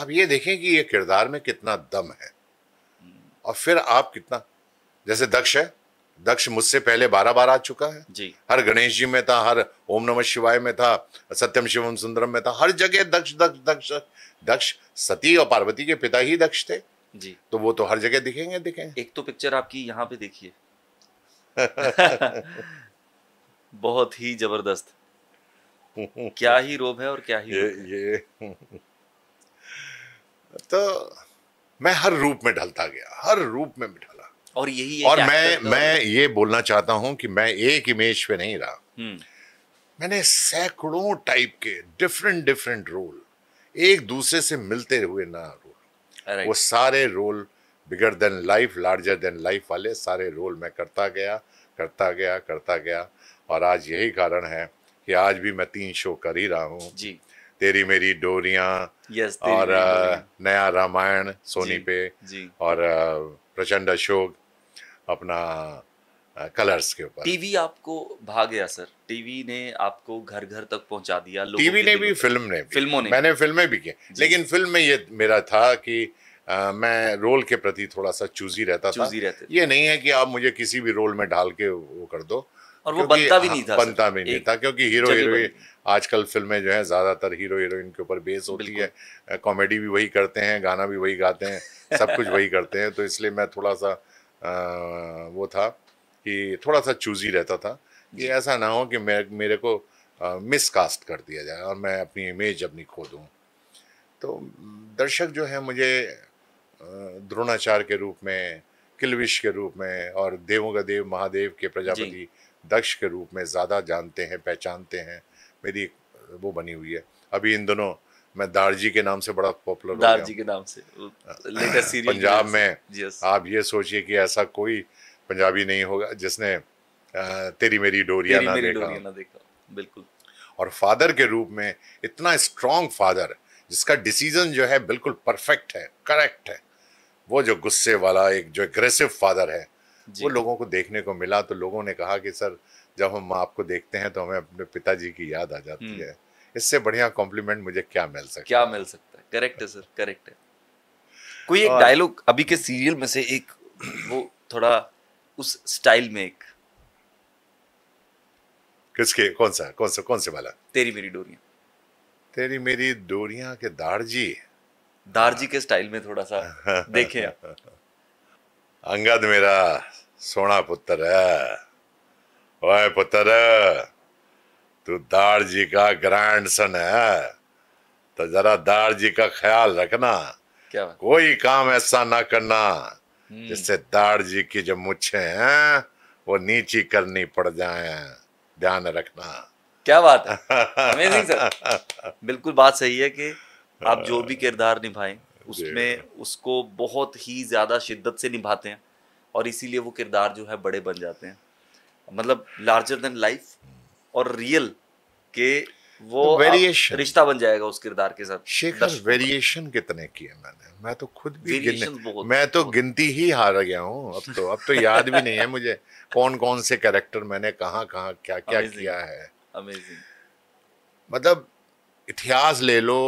आप ये देखें कि ये किरदार में कितना दम है हम्म। और फिर आप कितना जैसे दक्ष है दक्ष मुझसे पहले बारह बार आ चुका है जी हर गणेश जी में था हर ओम नमः शिवाय में था सत्यम शिवम सुंदरम में था हर जगह दक्ष दक्ष दक्ष दक्ष सती और पार्वती के पिता ही दक्ष थे जी तो वो तो हर जगह दिखेंगे दिखेंगे एक तो पिक्चर आपकी यहाँ पे देखिए *laughs* बहुत ही जबरदस्त क्या ही रोब है और क्या ही ये, ये। तो मैं हर रूप में ढलता गया हर रूप में ढला और यही और मैं तो मैं ये बोलना चाहता हूं कि मैं एक इमेज पे नहीं रहा हम्म। मैंने सैकड़ों टाइप के डिफरेंट डिफरेंट रोल एक दूसरे से मिलते हुए ना वो सारे role bigger than life larger than life वाले सारे रोल मैं करता गया करता गया करता गया और आज यही कारण है कि आज भी मैं तीन शो कर ही रहा हूँ जी तेरी मेरी डोरिया yes, और मेरी नया रामायण सोनी जी, पे जी, और प्रचंड अशोक अपना कलर्स के ऊपर टीवी आपको भा गया सर टीवी ने आपको घर घर तक पहुंचा दिया टीवी ने भी फिल्म ने भी, फिल्मों ने मैंने फिल्में भी की लेकिन फिल्म में ये मेरा था कि आ, मैं रोल के प्रति थोड़ा सा चूजी रहता चूजी था रहते ये नहीं है कि आप मुझे किसी भी रोल में डाल के वो कर दो और वो हाँ, बनता भी नहीं था बनता भी नहीं था क्योंकि हीरो हीरोइन आजकल फिल्में जो है ज़्यादातर हीरो हीरोइन के ऊपर बेस होती है कॉमेडी भी वही करते हैं गाना भी वही गाते हैं सब कुछ वही *laughs* करते हैं तो इसलिए मैं थोड़ा सा वो था कि थोड़ा सा चूजी रहता था कि ऐसा ना हो कि मैं मेरे को मिसकास्ट कर दिया जाए और मैं अपनी इमेज अपनी खो दूँ तो दर्शक जो है मुझे द्रोणाचार्य के रूप में किलविश के रूप में और देवों का देव महादेव के प्रजापति दक्ष के रूप में ज़्यादा जानते हैं पहचानते हैं मेरी वो बनी हुई है अभी इन दोनों मैं दारजी के नाम से बड़ा पॉपुलर दारजी के नाम से लेटेस्ट सीरीज *laughs* पंजाब में आप ये सोचिए कि ऐसा कोई पंजाबी नहीं होगा जिसने तेरी मेरी डोरिया ना ना देखा बिल्कुल और फादर के रूप में इतना स्ट्रॉन्ग फादर जिसका डिसीजन जो है बिल्कुल परफेक्ट है करेक्ट है वो जो गुस्से वाला एक जो एग्रेसिव फादर है वो लोगों को देखने को मिला तो लोगों ने कहा कि सर जब हम माँ आपको देखते हैं तो हमें अपने पिताजी की याद आ जाती हम्म। है इससे बढ़िया कॉम्प्लीमेंट मुझे क्या मिल सकता क्या मिल सकता है करेक्ट है सर करेक्ट है कोई एक डायलॉग अभी के सीरियल में से एक वो थोड़ा उस स्टाइल में एक किसके कौन सा कौन सा कौन से वाला तेरी मेरी डोरिया तेरी मेरी डोरिया के दारजी दारजी के स्टाइल में थोड़ा सा देखे *laughs* अंगद मेरा सोना पुत्र है ओए पुत्र तू दारजी का ग्रैंड सन है तो जरा दारजी का ख्याल रखना क्या कोई काम ऐसा ना करना हम्म। जिससे दार जी की जो मुछे हैं वो नीची करनी पड़ जाए ध्यान रखना क्या बात है सर *laughs* बिल्कुल बात सही है कि आप जो भी हाँ। किरदार निभाएं उसमें उसको बहुत ही ज्यादा शिद्दत से निभाते हैं और इसीलिए वो किरदार जो है बड़े बन जाते हैं मतलब लार्जर देन लाइफ और रियल के वो वेरिएशन तो रिश्ता बन जाएगा उस किरदार के साथ शेखर वेरिएशन कितने किए मैंने मैं तो खुद भी गिन, मैं तो गिनती ही हार गया हूँ अब तो अब तो याद भी नहीं है मुझे कौन कौन से कैरेक्टर मैंने कहाँ कहाँ क्या क्या Amazing. किया है मतलब इतिहास ले लो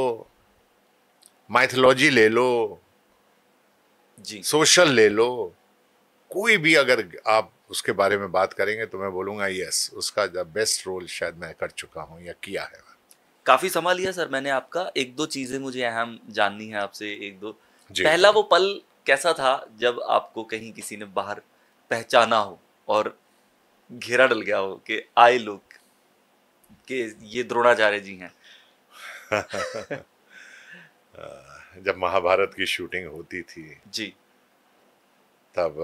माइथोलॉजी ले लो जी सोशल ले लो कोई भी अगर आप उसके बारे में बात करेंगे तो मैं बोलूँगा यस उसका द बेस्ट रोल शायद मैं कर चुका हूँ या किया है काफ़ी समा लिया सर मैंने आपका एक दो चीज़ें मुझे अहम जाननी है आपसे एक दो पहला वो पल कैसा था जब आपको कहीं किसी ने बाहर पहचाना हो और घेरा डल गया हो कि आए लोग के ये द्रोणाचार्य जी हैं *laughs* जब महाभारत की शूटिंग होती थी जी तब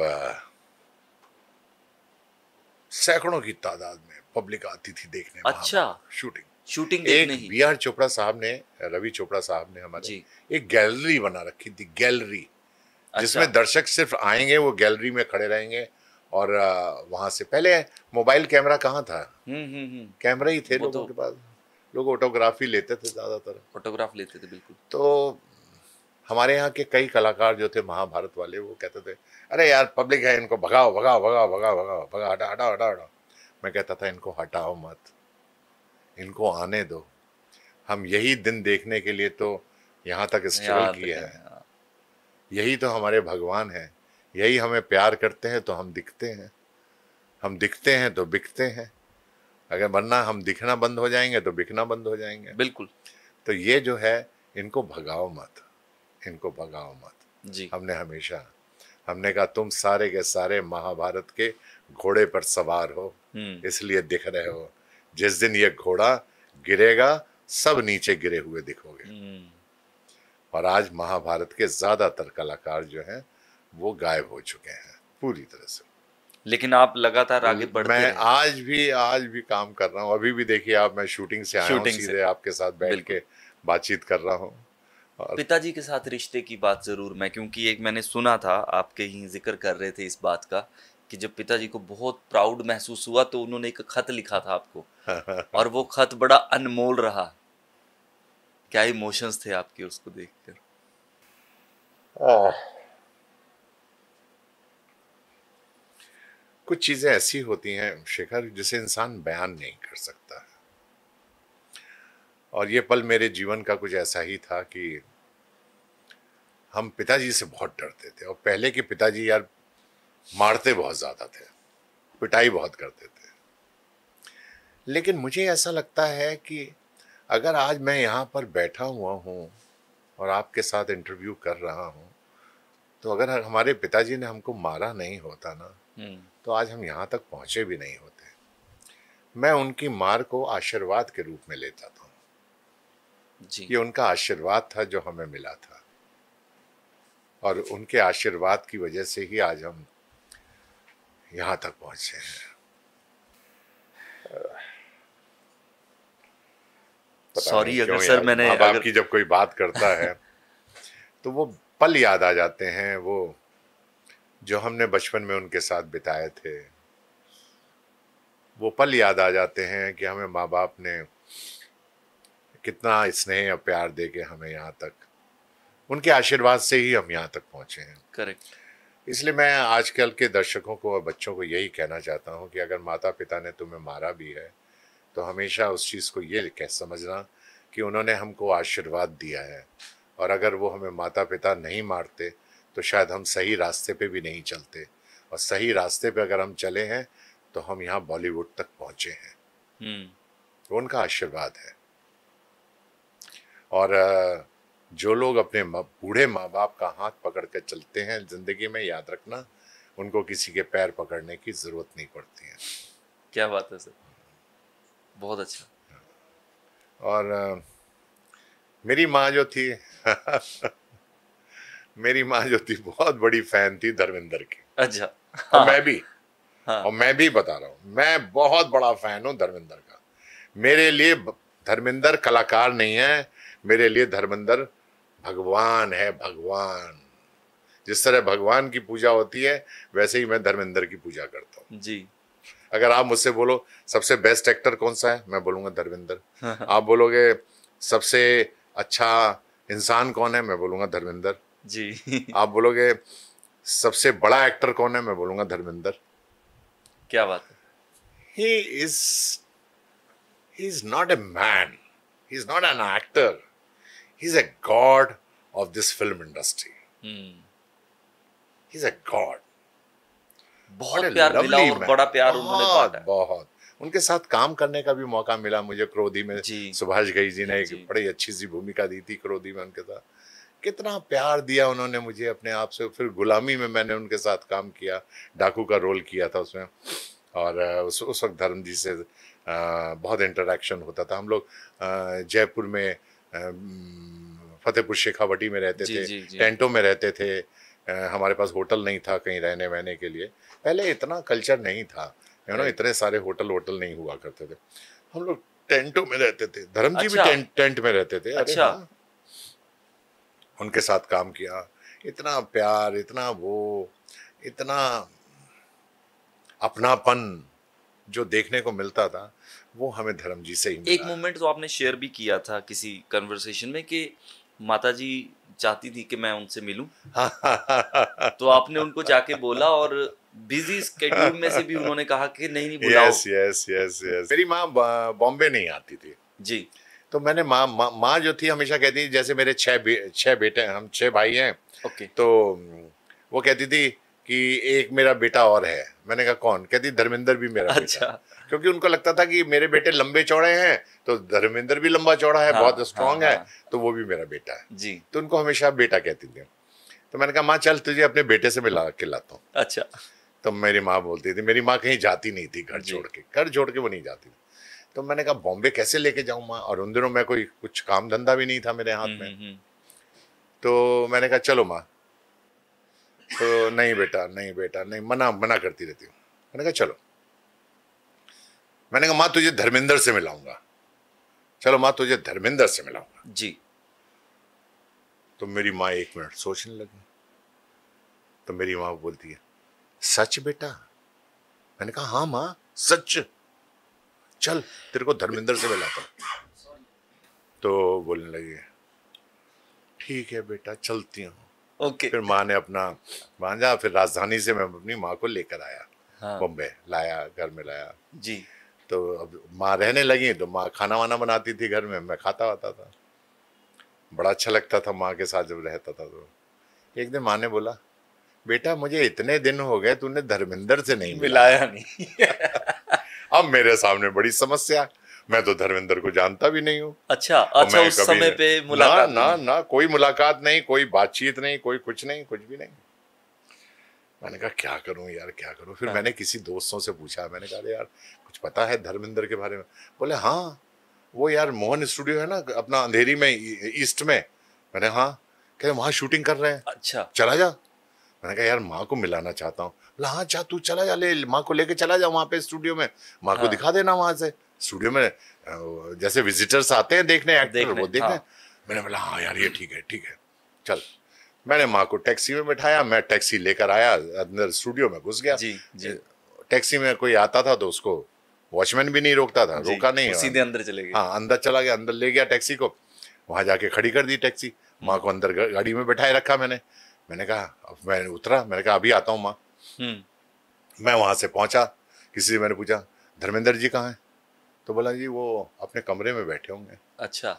सैकड़ों की तादाद में पब्लिक आती थी देखने अच्छा शूटिंग शूटिंग एक बी आर चोपड़ा साहब ने रवि चोपड़ा साहब ने हमारी एक गैलरी बना रखी थी गैलरी अच्छा। जिसमें दर्शक सिर्फ आएंगे वो गैलरी में खड़े रहेंगे और वहां से पहले मोबाइल कैमरा कहाँ था हम्म, हम्म, हम्म। कैमरा ही थे लोगों तो के पास लोग ऑटोग्राफी लेते थे ज्यादातर ऑटोग्राफ लेते थे बिल्कुल तो हमारे यहाँ के कई कलाकार जो थे महाभारत वाले वो कहते थे अरे यार पब्लिक है इनको भगाओ भगाओ भगाओ भगाओ भगाओ भगा हटा हटाओ हटाओ हटाओ मैं कहता था इनको हटाओ मत इनको आने दो हम यही दिन देखने के लिए तो यहाँ तक स्ट्रगल किया है यही तो हमारे भगवान हैं यही हमें प्यार करते हैं तो हम दिखते हैं हम दिखते हैं तो बिकते हैं अगर वरना हम दिखना बंद हो जाएंगे तो बिकना बंद हो जाएंगे बिल्कुल तो ये जो है इनको भगाओ मत इनको भगाओ मत जी हमने हमेशा हमने कहा तुम सारे के सारे महाभारत के घोड़े पर सवार हो हम्म। इसलिए दिख रहे हो जिस दिन ये घोड़ा गिरेगा सब नीचे गिरे हुए दिखोगे हम्म। और आज महाभारत के ज्यादातर कलाकार जो हैं वो गायब हो चुके हैं पूरी तरह से लेकिन आप लगातार आगे बढ़ मैं हैं। आज भी आज भी काम कर रहा हूँ अभी भी देखिए आप मैं शूटिंग से आया हूँ सीधे आपके साथ बैठ के बातचीत कर रहा हूँ पिताजी के साथ रिश्ते की बात ज़रूर मैं क्योंकि एक मैंने सुना था आपके ही जिक्र कर रहे थे इस बात का कि जब पिताजी को बहुत प्राउड महसूस हुआ तो उन्होंने एक खत लिखा था आपको *laughs* और वो खत बड़ा अनमोल रहा क्या इमोशंस थे आपके उसको देखकर कुछ चीज़ें ऐसी होती हैं शेखर जिसे इंसान बयान नहीं कर सकता और ये पल मेरे जीवन का कुछ ऐसा ही था कि हम पिताजी से बहुत डरते थे और पहले के पिताजी यार मारते बहुत ज़्यादा थे पिटाई बहुत करते थे लेकिन मुझे ऐसा लगता है कि अगर आज मैं यहाँ पर बैठा हुआ हूँ और आपके साथ इंटरव्यू कर रहा हूँ तो अगर हमारे पिताजी ने हमको मारा नहीं होता ना हम्म। तो आज हम यहाँ तक पहुँचे भी नहीं होते मैं उनकी मार को आशीर्वाद के रूप में लेता था जी। ये उनका आशीर्वाद था जो हमें मिला था और उनके आशीर्वाद की वजह से ही आज हम यहाँ तक पहुंचे हैं सॉरी अगर सर मैंने अगर... आपकी जब कोई बात करता है *laughs* तो वो पल याद आ जाते हैं वो जो हमने बचपन में उनके साथ बिताए थे वो पल याद आ जाते हैं कि हमें माँ बाप ने कितना स्नेह और प्यार दे के हमें यहाँ तक उनके आशीर्वाद से ही हम यहाँ तक पहुँचे हैं करेक्ट इसलिए मैं आजकल के दर्शकों को और बच्चों को यही कहना चाहता हूँ कि अगर माता पिता ने तुम्हें मारा भी है तो हमेशा उस चीज़ को ये कह समझना कि उन्होंने हमको आशीर्वाद दिया है और अगर वो हमें माता पिता नहीं मारते तो शायद हम सही रास्ते पे भी नहीं चलते और सही रास्ते पे अगर हम चले हैं तो हम यहाँ बॉलीवुड तक पहुँचे हैं तो उनका आशीर्वाद है और जो लोग अपने बूढ़े माँ बाप का हाथ पकड़ कर चलते हैं ज़िंदगी में याद रखना उनको किसी के पैर पकड़ने की ज़रूरत नहीं पड़ती है क्या बात है सर बहुत अच्छा हाँ। और मेरी माँ जो थी *laughs* मेरी माँ जो थी बहुत बड़ी फैन थी धर्मेंद्र की अच्छा हाँ, और मैं भी हाँ, और मैं भी बता रहा हूँ मैं बहुत बड़ा फैन हूँ धर्मेंद्र का मेरे लिए धर्मेंद्र कलाकार नहीं है मेरे लिए धर्मेंद्र भगवान है भगवान जिस तरह भगवान की पूजा होती है वैसे ही मैं धर्मेंद्र की पूजा करता हूँ जी अगर आप मुझसे बोलो सबसे बेस्ट एक्टर कौन सा है मैं बोलूंगा धर्मेंद्र *laughs* आप बोलोगे सबसे अच्छा इंसान कौन है मैं बोलूंगा धर्मेंद्र जी *laughs* आप बोलोगे सबसे बड़ा एक्टर कौन है मैं बोलूंगा धर्मेंद्र क्या बात है he is he is not a man he is not an actor he's a god of this film industry. Hmm. He's a god. बहुत प्यार मिला और बड़ा प्यार उन्होंने बांटा बहुत उनके साथ काम करने का भी मौका मिला मुझे क्रोधी में सुभाष गई जी ने एक बड़ी अच्छी सी भूमिका दी थी क्रोधी में उनके साथ कितना प्यार दिया उन्होंने मुझे अपने आप से फिर गुलामी में मैंने उनके साथ काम किया डाकू का रोल किया था उसमें और उस उस वक्त धर्म जी से बहुत इंटरेक्शन होता था हम लोग जयपुर में फतेहपुर शेखावटी में रहते जी, थे जी, जी. टेंटों में रहते थे हमारे पास होटल नहीं था कहीं रहने वहने के लिए पहले इतना कल्चर नहीं था यू नो इतने सारे होटल वोटल नहीं हुआ करते थे हम लोग टेंटों में रहते थे धर्म जी अच्छा। भी टेंट टेंट में रहते थे अच्छा हाँ, उनके साथ काम किया इतना प्यार इतना वो इतना अपनापन जो देखने को मिलता था वो हमें धर्म जी से ही मिला एक मोमेंट तो आपने शेयर भी किया था किसी कन्वर्सेशन में कि माता जी चाहती थी कि मैं उनसे मिलूं *laughs* तो आपने उनको जाके बोला और बिजी स्केड्यूल में से भी उन्होंने कहा कि नहीं नहीं बुलाओ यस यस यस यस मेरी माँ बॉम्बे नहीं आती थी जी तो मैंने माँ माँ मा जो थी हमेशा कहती जैसे मेरे छह छह बेटे हम छह भाई हैं ओके तो वो कहती थी कि एक मेरा बेटा और है मैंने कहा कौन कहती धर्मेंद्र भी मेरा अच्छा बेटा क्योंकि उनको लगता था कि मेरे बेटे लंबे चौड़े हैं तो धर्मेंद्र भी लंबा चौड़ा है हाँ, बहुत स्ट्रांग हाँ, हाँ। है तो वो भी मेरा बेटा है जी तो उनको हमेशा बेटा कहती थी तो मैंने कहा माँ चल तुझे अपने बेटे से मिला के लाता हूँ अच्छा तो मेरी माँ बोलती थी मेरी माँ कहीं जाती नहीं थी घर छोड़ के घर छोड़ के वो नहीं जाती थी तो मैंने कहा बॉम्बे कैसे लेके जाऊँ माँ और उन दिनों में कोई कुछ काम धंधा भी नहीं था मेरे हाथ हम्म, में हम्म, हम्म। तो मैंने कहा चलो माँ तो नहीं बेटा नहीं बेटा नहीं मना मना करती रहती हूँ मैंने कहा चलो मैंने कहा माँ तुझे धर्मेंद्र से मिलाऊंगा चलो माँ तुझे धर्मेंद्र से मिलाऊंगा जी तो मेरी माँ एक मिनट सोचने लगी तो मेरी माँ बोलती है सच बेटा मैंने कहा हाँ माँ सच चल तेरे को धर्मेंद्र से मिलाता तो बोलने लगी ठीक है बेटा चलती हूँ okay. फिर माँ ने अपना मांझा फिर राजधानी से मैं अपनी माँ को लेकर आया हाँ। बॉम्बे लाया घर में लाया जी तो अब माँ रहने लगी तो माँ खाना वाना बनाती थी घर में मैं खाता वाता था बड़ा अच्छा लगता था माँ के साथ जब रहता था तो एक दिन माँ ने बोला बेटा मुझे इतने दिन हो गए तूने धर्मेंद्र से नहीं मिलाया नहीं *laughs* अब मेरे सामने बड़ी समस्या मैं तो धर्मेंद्र को जानता भी नहीं हूँ अच्छा अच्छा उस समय पे मुलाकात ना ना, ना कोई मुलाकात नहीं कोई बातचीत नहीं कोई कुछ नहीं कुछ भी नहीं मैंने कहा क्या करूं यार क्या करूं फिर हाँ। मैंने किसी दोस्तों से पूछा मैंने कहा यार कुछ पता है धर्मेंद्र के बारे में बोले हाँ वो यार मोहन स्टूडियो है ना अपना अंधेरी में ईस्ट में मैंने हाँ कह वहाँ शूटिंग कर रहे हैं अच्छा चला जा मैंने कहा यार माँ को मिलाना चाहता हूँ बोला हाँ चाह तू चला जा ले माँ को लेके चला जा वहाँ पे स्टूडियो में माँ को हाँ। दिखा देना वहाँ से स्टूडियो में जैसे विजिटर्स आते हैं देखने एक्टर वो देखने हाँ। मैंने बोला हाँ यार ये ठीक है ठीक है चल मैंने माँ को टैक्सी में बिठाया मैं टैक्सी लेकर आया अंदर स्टूडियो में घुस गया जी, जी। टैक्सी में कोई आता था तो उसको वॉचमैन भी नहीं रोकता था रोका नहीं सीधे अंदर चले गए हाँ अंदर चला गया अंदर ले गया टैक्सी को वहां जाके खड़ी कर दी टैक्सी माँ को अंदर गाड़ी में बैठाए रखा मैंने मैंने कहा अब मैं उतरा मैंने कहा अभी आता हूँ माँ हम्म। मैं वहां से पहुंचा किसी से मैंने पूछा धर्मेंद्र जी कहाँ है तो बोला जी वो अपने कमरे में बैठे होंगे अच्छा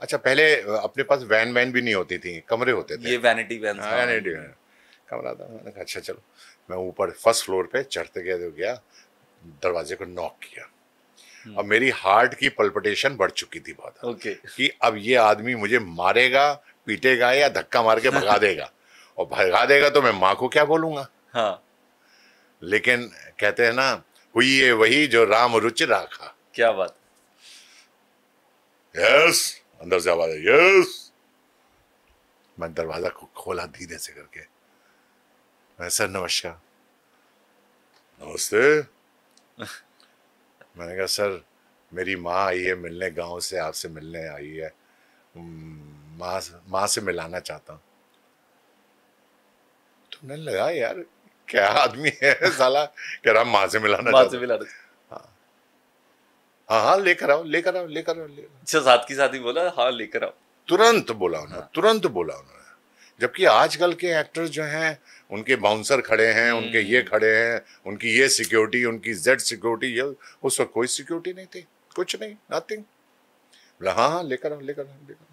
अच्छा पहले अपने पास वैन वैन भी नहीं होती थी कमरे होते थे ये वैनिटी वैन हाँ, वैनिटी हाँ। वैन कमरा था मैंने कहा अच्छा चलो मैं ऊपर फर्स्ट फ्लोर पे चढ़ते गए तो गया दरवाजे को नॉक किया हम्म। अब मेरी हार्ट की पल्पटेशन बढ़ चुकी थी बहुत ओके कि अब ये आदमी मुझे मारेगा पीटेगा या धक्का मार के भगा देगा *laughs* और भगा देगा तो मैं माँ को क्या बोलूंगा हाँ। लेकिन कहते हैं ना हुई ये वही जो राम रुचि राखा क्या बात यस yes. अंदर से आवाज आई यस मैं दरवाजा को खोला धीरे से करके मैं सर नमस्कार नमस्ते मैंने कहा सर मेरी माँ आई है मिलने गांव से आपसे मिलने आई है माँ माँ से मिलाना चाहता हूँ तुमने तो लगा यार क्या आदमी है साला कह रहा माँ से मिलाना माँ से मिलाना हाँ हाँ लेकर आओ लेकर आओ लेकर आओ अच्छा साथ की साथ ही बोला हाँ लेकर आओ तुरंत बोला उन्होंने हाँ। तुरंत बोला उन्होंने जबकि आजकल के एक्टर्स जो हैं उनके बाउंसर खड़े हैं उनके हम्म। ये खड़े हैं उनकी ये सिक्योरिटी उनकी जेड सिक्योरिटी ये उस वक्त कोई सिक्योरिटी नहीं थी कुछ नहीं नथिंग बोला हाँ हाँ लेकर आओ लेकर आओ लेकर आओ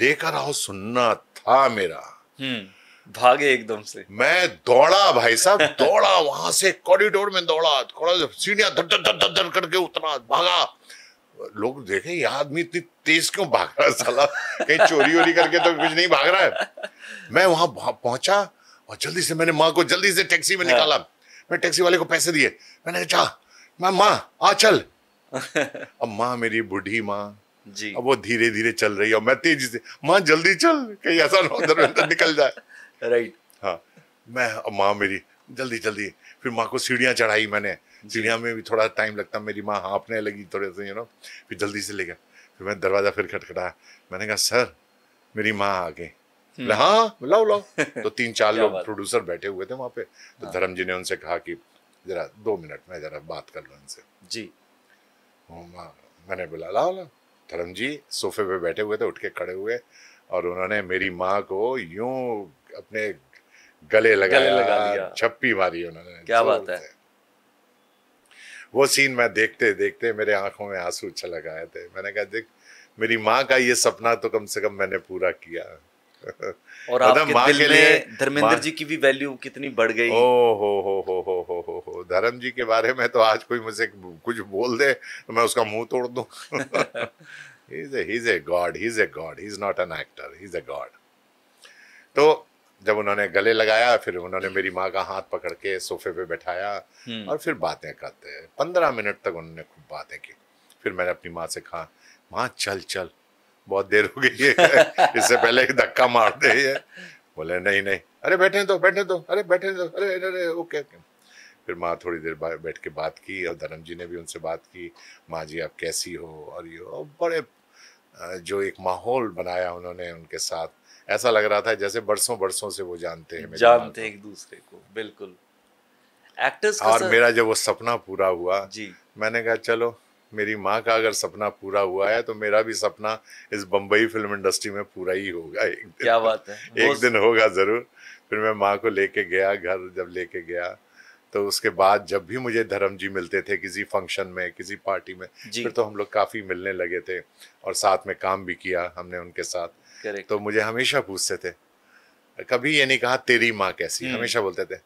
लेकर आओ सुनना था मेरा हम्म। भागे एकदम से मैं दौड़ा भाई साहब दौड़ा वहां से कॉरिडोर में दौड़ा थोड़ा सीढ़ियां धड़ धड़ धड़ धड़ करके उतरा भागा लोग देखे ये आदमी इतनी तेज क्यों भाग रहा है साला कहीं चोरी वोरी करके तो कुछ नहीं भाग रहा है मैं वहां पहुंचा और जल्दी से मैंने माँ को जल्दी से टैक्सी में हाँ। निकाला मैं टैक्सी वाले को पैसे दिए मैंने कहा मैं माँ आ चल *laughs* अब माँ मेरी बूढ़ी माँ जी अब वो धीरे धीरे चल रही है और मैं तेजी से माँ जल्दी चल कहीं ऐसा ना निकल जाए राइट हाँ मैं माँ मेरी जल्दी जल्दी फिर माँ को सीढ़ियाँ चढ़ाई मैंने सीढ़ियाँ में भी थोड़ा टाइम लगता मेरी माँ हाँपने लगी थोड़े से यू नो फिर जल्दी से ले गया फिर मैं दरवाज़ा फिर खटखटाया मैंने कहा सर मेरी माँ आ गई हम्म। हाँ लाओ लाओ *laughs* तो तीन चार लोग प्रोड्यूसर बैठे हुए थे वहाँ पे तो हाँ। धर्म जी ने उनसे कहा कि जरा दो मिनट में जरा बात कर लो उनसे जी मैंने बोला लाओ लाओ धर्म जी सोफे पे बैठे हुए थे उठ के खड़े हुए और उन्होंने मेरी माँ को यूं अपने गले लगाया लगा दिया छप्पी मारी उन्होंने क्या बात है वो सीन मैं देखते देखते मेरे आंखों में आंसू छल आए थे मैंने कहा देख मेरी माँ का ये सपना तो कम से कम मैंने पूरा किया *laughs* और मतलब आपके माँ के लिए धर्मेंद्र जी की भी वैल्यू कितनी बढ़ गई ओ हो हो हो हो हो हो हो हो। धर्म जी के बारे में तो आज कोई मुझे कुछ बोल दे तो मैं उसका मुंह तोड़ दू he god he god he is not an actor he is a god तो जब उन्होंने गले लगाया फिर उन्होंने मेरी माँ का हाथ पकड़ के सोफे पे बैठाया हम्म। और फिर बातें करते पंद्रह मिनट तक उन्होंने खूब बातें की फिर मैंने अपनी माँ से कहा माँ चल चल बहुत देर हो गई है *laughs* इससे पहले धक्का मार दे ये बोले नहीं नहीं अरे बैठे दो बैठे दो अरे बैठे दो अरे अरे ओके ओके फिर माँ थोड़ी देर बैठ के बात की और धर्म जी ने भी उनसे बात की माँ जी आप कैसी हो और ये बड़े जो एक माहौल बनाया उन्होंने उनके साथ ऐसा लग रहा था जैसे बरसों बरसों से वो जानते हैं जानते एक दूसरे को बिल्कुल एक्टर्स और सर... मेरा जब वो सपना पूरा हुआ जी मैंने कहा चलो मेरी माँ का अगर सपना पूरा हुआ है तो मेरा भी सपना इस बम्बई फिल्म इंडस्ट्री में पूरा ही होगा एक दिन क्या बात है *laughs* एक दिन होगा ज़रूर फिर मैं माँ को लेके गया घर जब लेके गया तो उसके बाद जब भी मुझे धर्म जी मिलते थे किसी फंक्शन में किसी पार्टी में फिर तो हम लोग काफ़ी मिलने लगे थे और साथ में काम भी किया हमने उनके साथ Correct. तो मुझे हमेशा पूछते थे कभी ये नहीं कहा तेरी माँ कैसी hmm. हमेशा बोलते थे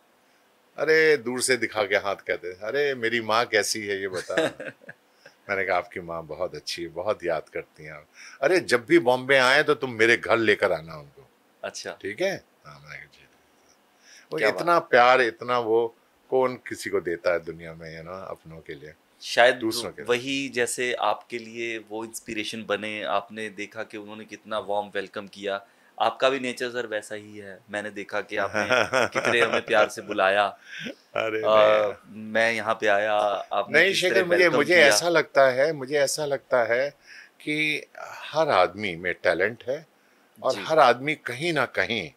अरे दूर से दिखा के हाथ कहते अरे मेरी माँ कैसी है ये बता *laughs* मैंने कहा आपकी माँ बहुत अच्छी है बहुत याद करती हैं अरे जब भी बॉम्बे आए तो तुम मेरे घर लेकर आना उनको अच्छा ठीक है हाँ, मैंने कहा वो इतना प्यार इतना वो कौन किसी को देता है दुनिया में यू नो अपनों के लिए शायद वही जैसे आपके लिए वो इंस्पिरेशन बने आपने देखा कि उन्होंने कितना वार्म वेलकम किया आपका भी नेचर सर वैसा ही है मैंने देखा कि आपने कितने हमें प्यार से बुलाया अरे आ, मैं यहाँ पे आया आपने नहीं शेखर मुझे मुझे ऐसा लगता है मुझे ऐसा लगता है कि हर आदमी में टैलेंट है और हर आदमी कहीं ना कहीं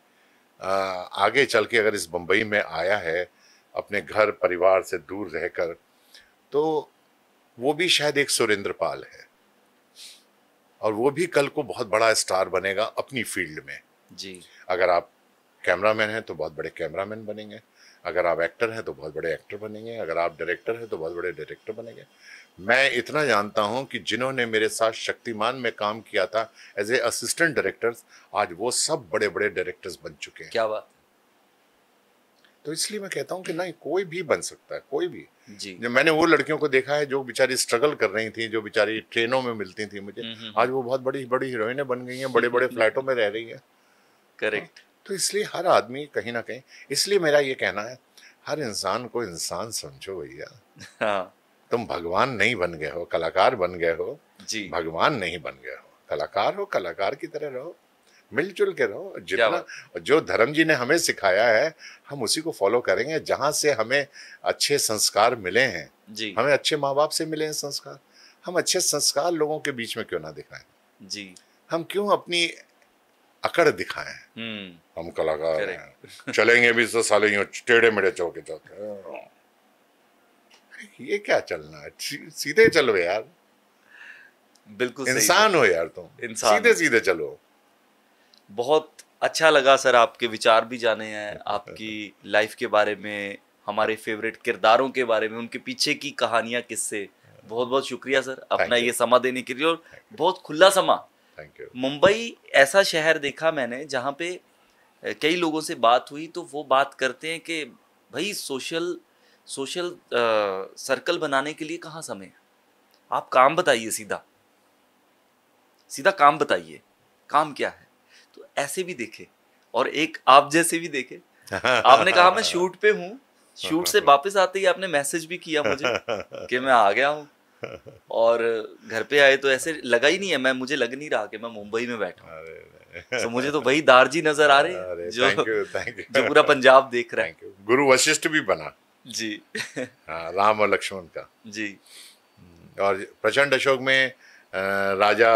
आ, आगे चल के अगर इस बम्बई में आया है अपने घर परिवार से दूर रहकर तो वो भी शायद एक सुरेंद्र पाल है और वो भी कल को बहुत बड़ा स्टार बनेगा अपनी फील्ड में जी अगर आप कैमरामैन हैं तो बहुत बड़े कैमरामैन बनेंगे अगर आप एक्टर हैं तो बहुत बड़े एक्टर बनेंगे अगर आप डायरेक्टर हैं तो बहुत बड़े डायरेक्टर बनेंगे मैं इतना जानता हूं कि जिन्होंने मेरे साथ शक्तिमान में काम किया था एज ए असिस्टेंट डायरेक्टर्स आज वो सब बड़े बड़े डायरेक्टर्स बन चुके हैं क्या बात तो इसलिए मैं कहता हूँ कि नहीं कोई भी बन सकता है कोई भी जी जब मैंने वो लड़कियों को देखा है जो बेचारी स्ट्रगल कर रही थी जो बेचारी ट्रेनों में मिलती थी मुझे हम्म, हम्म, आज हम्म। वो बहुत बड़ी बड़ी हीरोइने बन गई हैं बड़े बड़े फ्लैटों में रह रही हैं करेक्ट तो इसलिए हर आदमी कहीं ना कहीं इसलिए मेरा ये कहना है हर इंसान को इंसान समझो भैया हाँ। तुम भगवान नहीं बन गए हो कलाकार बन गए हो जी भगवान नहीं बन गए हो कलाकार हो कलाकार की तरह रहो मिलजुल के रहो जितना जो धर्म जी ने हमें सिखाया है हम उसी को फॉलो करेंगे जहाँ से हमें अच्छे संस्कार मिले हैं जी हमें अच्छे माँ बाप से मिले हैं संस्कार हम अच्छे संस्कार लोगों के बीच में क्यों ना दिखाएं जी हम क्यों अपनी अकड़ दिखाए हम्म। हम कलाकार *laughs* चलेंगे भी तो साले यूं टेढ़े मेढ़े चौके चौके ये क्या चलना है सीधे चलो यार बिल्कुल इंसान हो यार तुम इंसान सीधे सीधे चलो बहुत अच्छा लगा सर आपके विचार भी जाने हैं *laughs* आपकी लाइफ के बारे में हमारे फेवरेट किरदारों के बारे में उनके पीछे की कहानियाँ किससे बहुत बहुत शुक्रिया सर अपना ये समा देने के लिए और बहुत खुला समा मुंबई ऐसा शहर देखा मैंने जहाँ पे कई लोगों से बात हुई तो वो बात करते हैं कि भाई सोशल सोशल सर्कल बनाने के लिए कहाँ समय है आप काम बताइए सीधा सीधा काम बताइए काम क्या है ऐसे भी देखे और एक आप जैसे भी देखे आपने कहा मैं शूट पे हूँ शूट से वापस आते ही आपने मैसेज भी किया मुझे *laughs* कि मैं आ गया हूँ और घर पे आए तो ऐसे लगा ही नहीं है मैं मुझे लग नहीं रहा कि मैं मुंबई में बैठा तो मुझे तो वही दारजी नजर आ रहे जो जो पूरा पंजाब देख रहा है गुरु वशिष्ठ भी बना जी हाँ, राम और लक्ष्मण का जी हम्म, और प्रचंड अशोक में राजा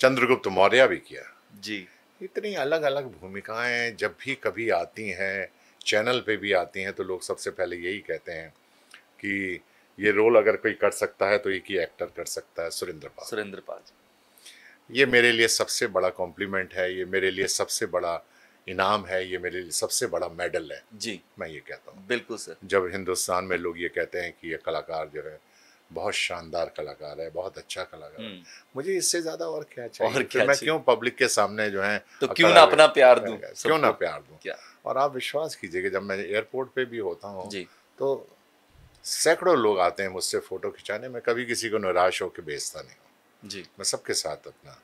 चंद्रगुप्त मौर्य भी किया जी इतनी अलग अलग भूमिकाएं जब भी कभी आती हैं चैनल पे भी आती हैं तो लोग सबसे पहले यही कहते हैं कि ये रोल अगर कोई कर सकता है तो एक ही एक्टर कर सकता है सुरेंद्र पाल सुरेंद्र पाल ये मेरे लिए सबसे बड़ा कॉम्प्लीमेंट है ये मेरे लिए सबसे बड़ा इनाम है ये मेरे लिए सबसे बड़ा मेडल है जी मैं ये कहता हूँ बिल्कुल सर जब हिंदुस्तान में लोग ये कहते हैं कि ये कलाकार जो है बहुत शानदार कलाकार है बहुत अच्छा कलाकार है हम्म। मुझे इससे ज्यादा और क्या चाहिए और क्या मैं क्यों पब्लिक के सामने जो है तो क्यों ना अपना प्यार दूं क्यों ना प्यार दूं और आप विश्वास कीजिए कि जब मैं एयरपोर्ट पे भी होता हूँ तो सैकड़ों लोग आते हैं मुझसे फोटो खिंचाने में कभी किसी को निराश होकर बेचता नहीं हूँ जी मैं सबके साथ अपना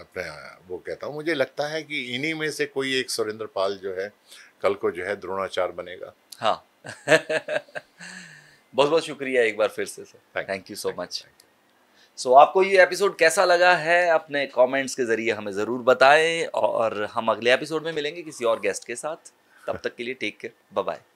अपने वो कहता हूँ मुझे लगता है कि इन्हीं में से कोई एक सुरेंद्र पाल जो है कल को जो है द्रोणाचार्य बनेगा हाँ *laughs* बहुत बहुत शुक्रिया एक बार फिर से sir thank you so much so so, आपको ये एपिसोड कैसा लगा है अपने कमेंट्स के ज़रिए हमें ज़रूर बताएं और हम अगले एपिसोड में मिलेंगे किसी और गेस्ट के साथ तब तक के लिए टेक केयर बाय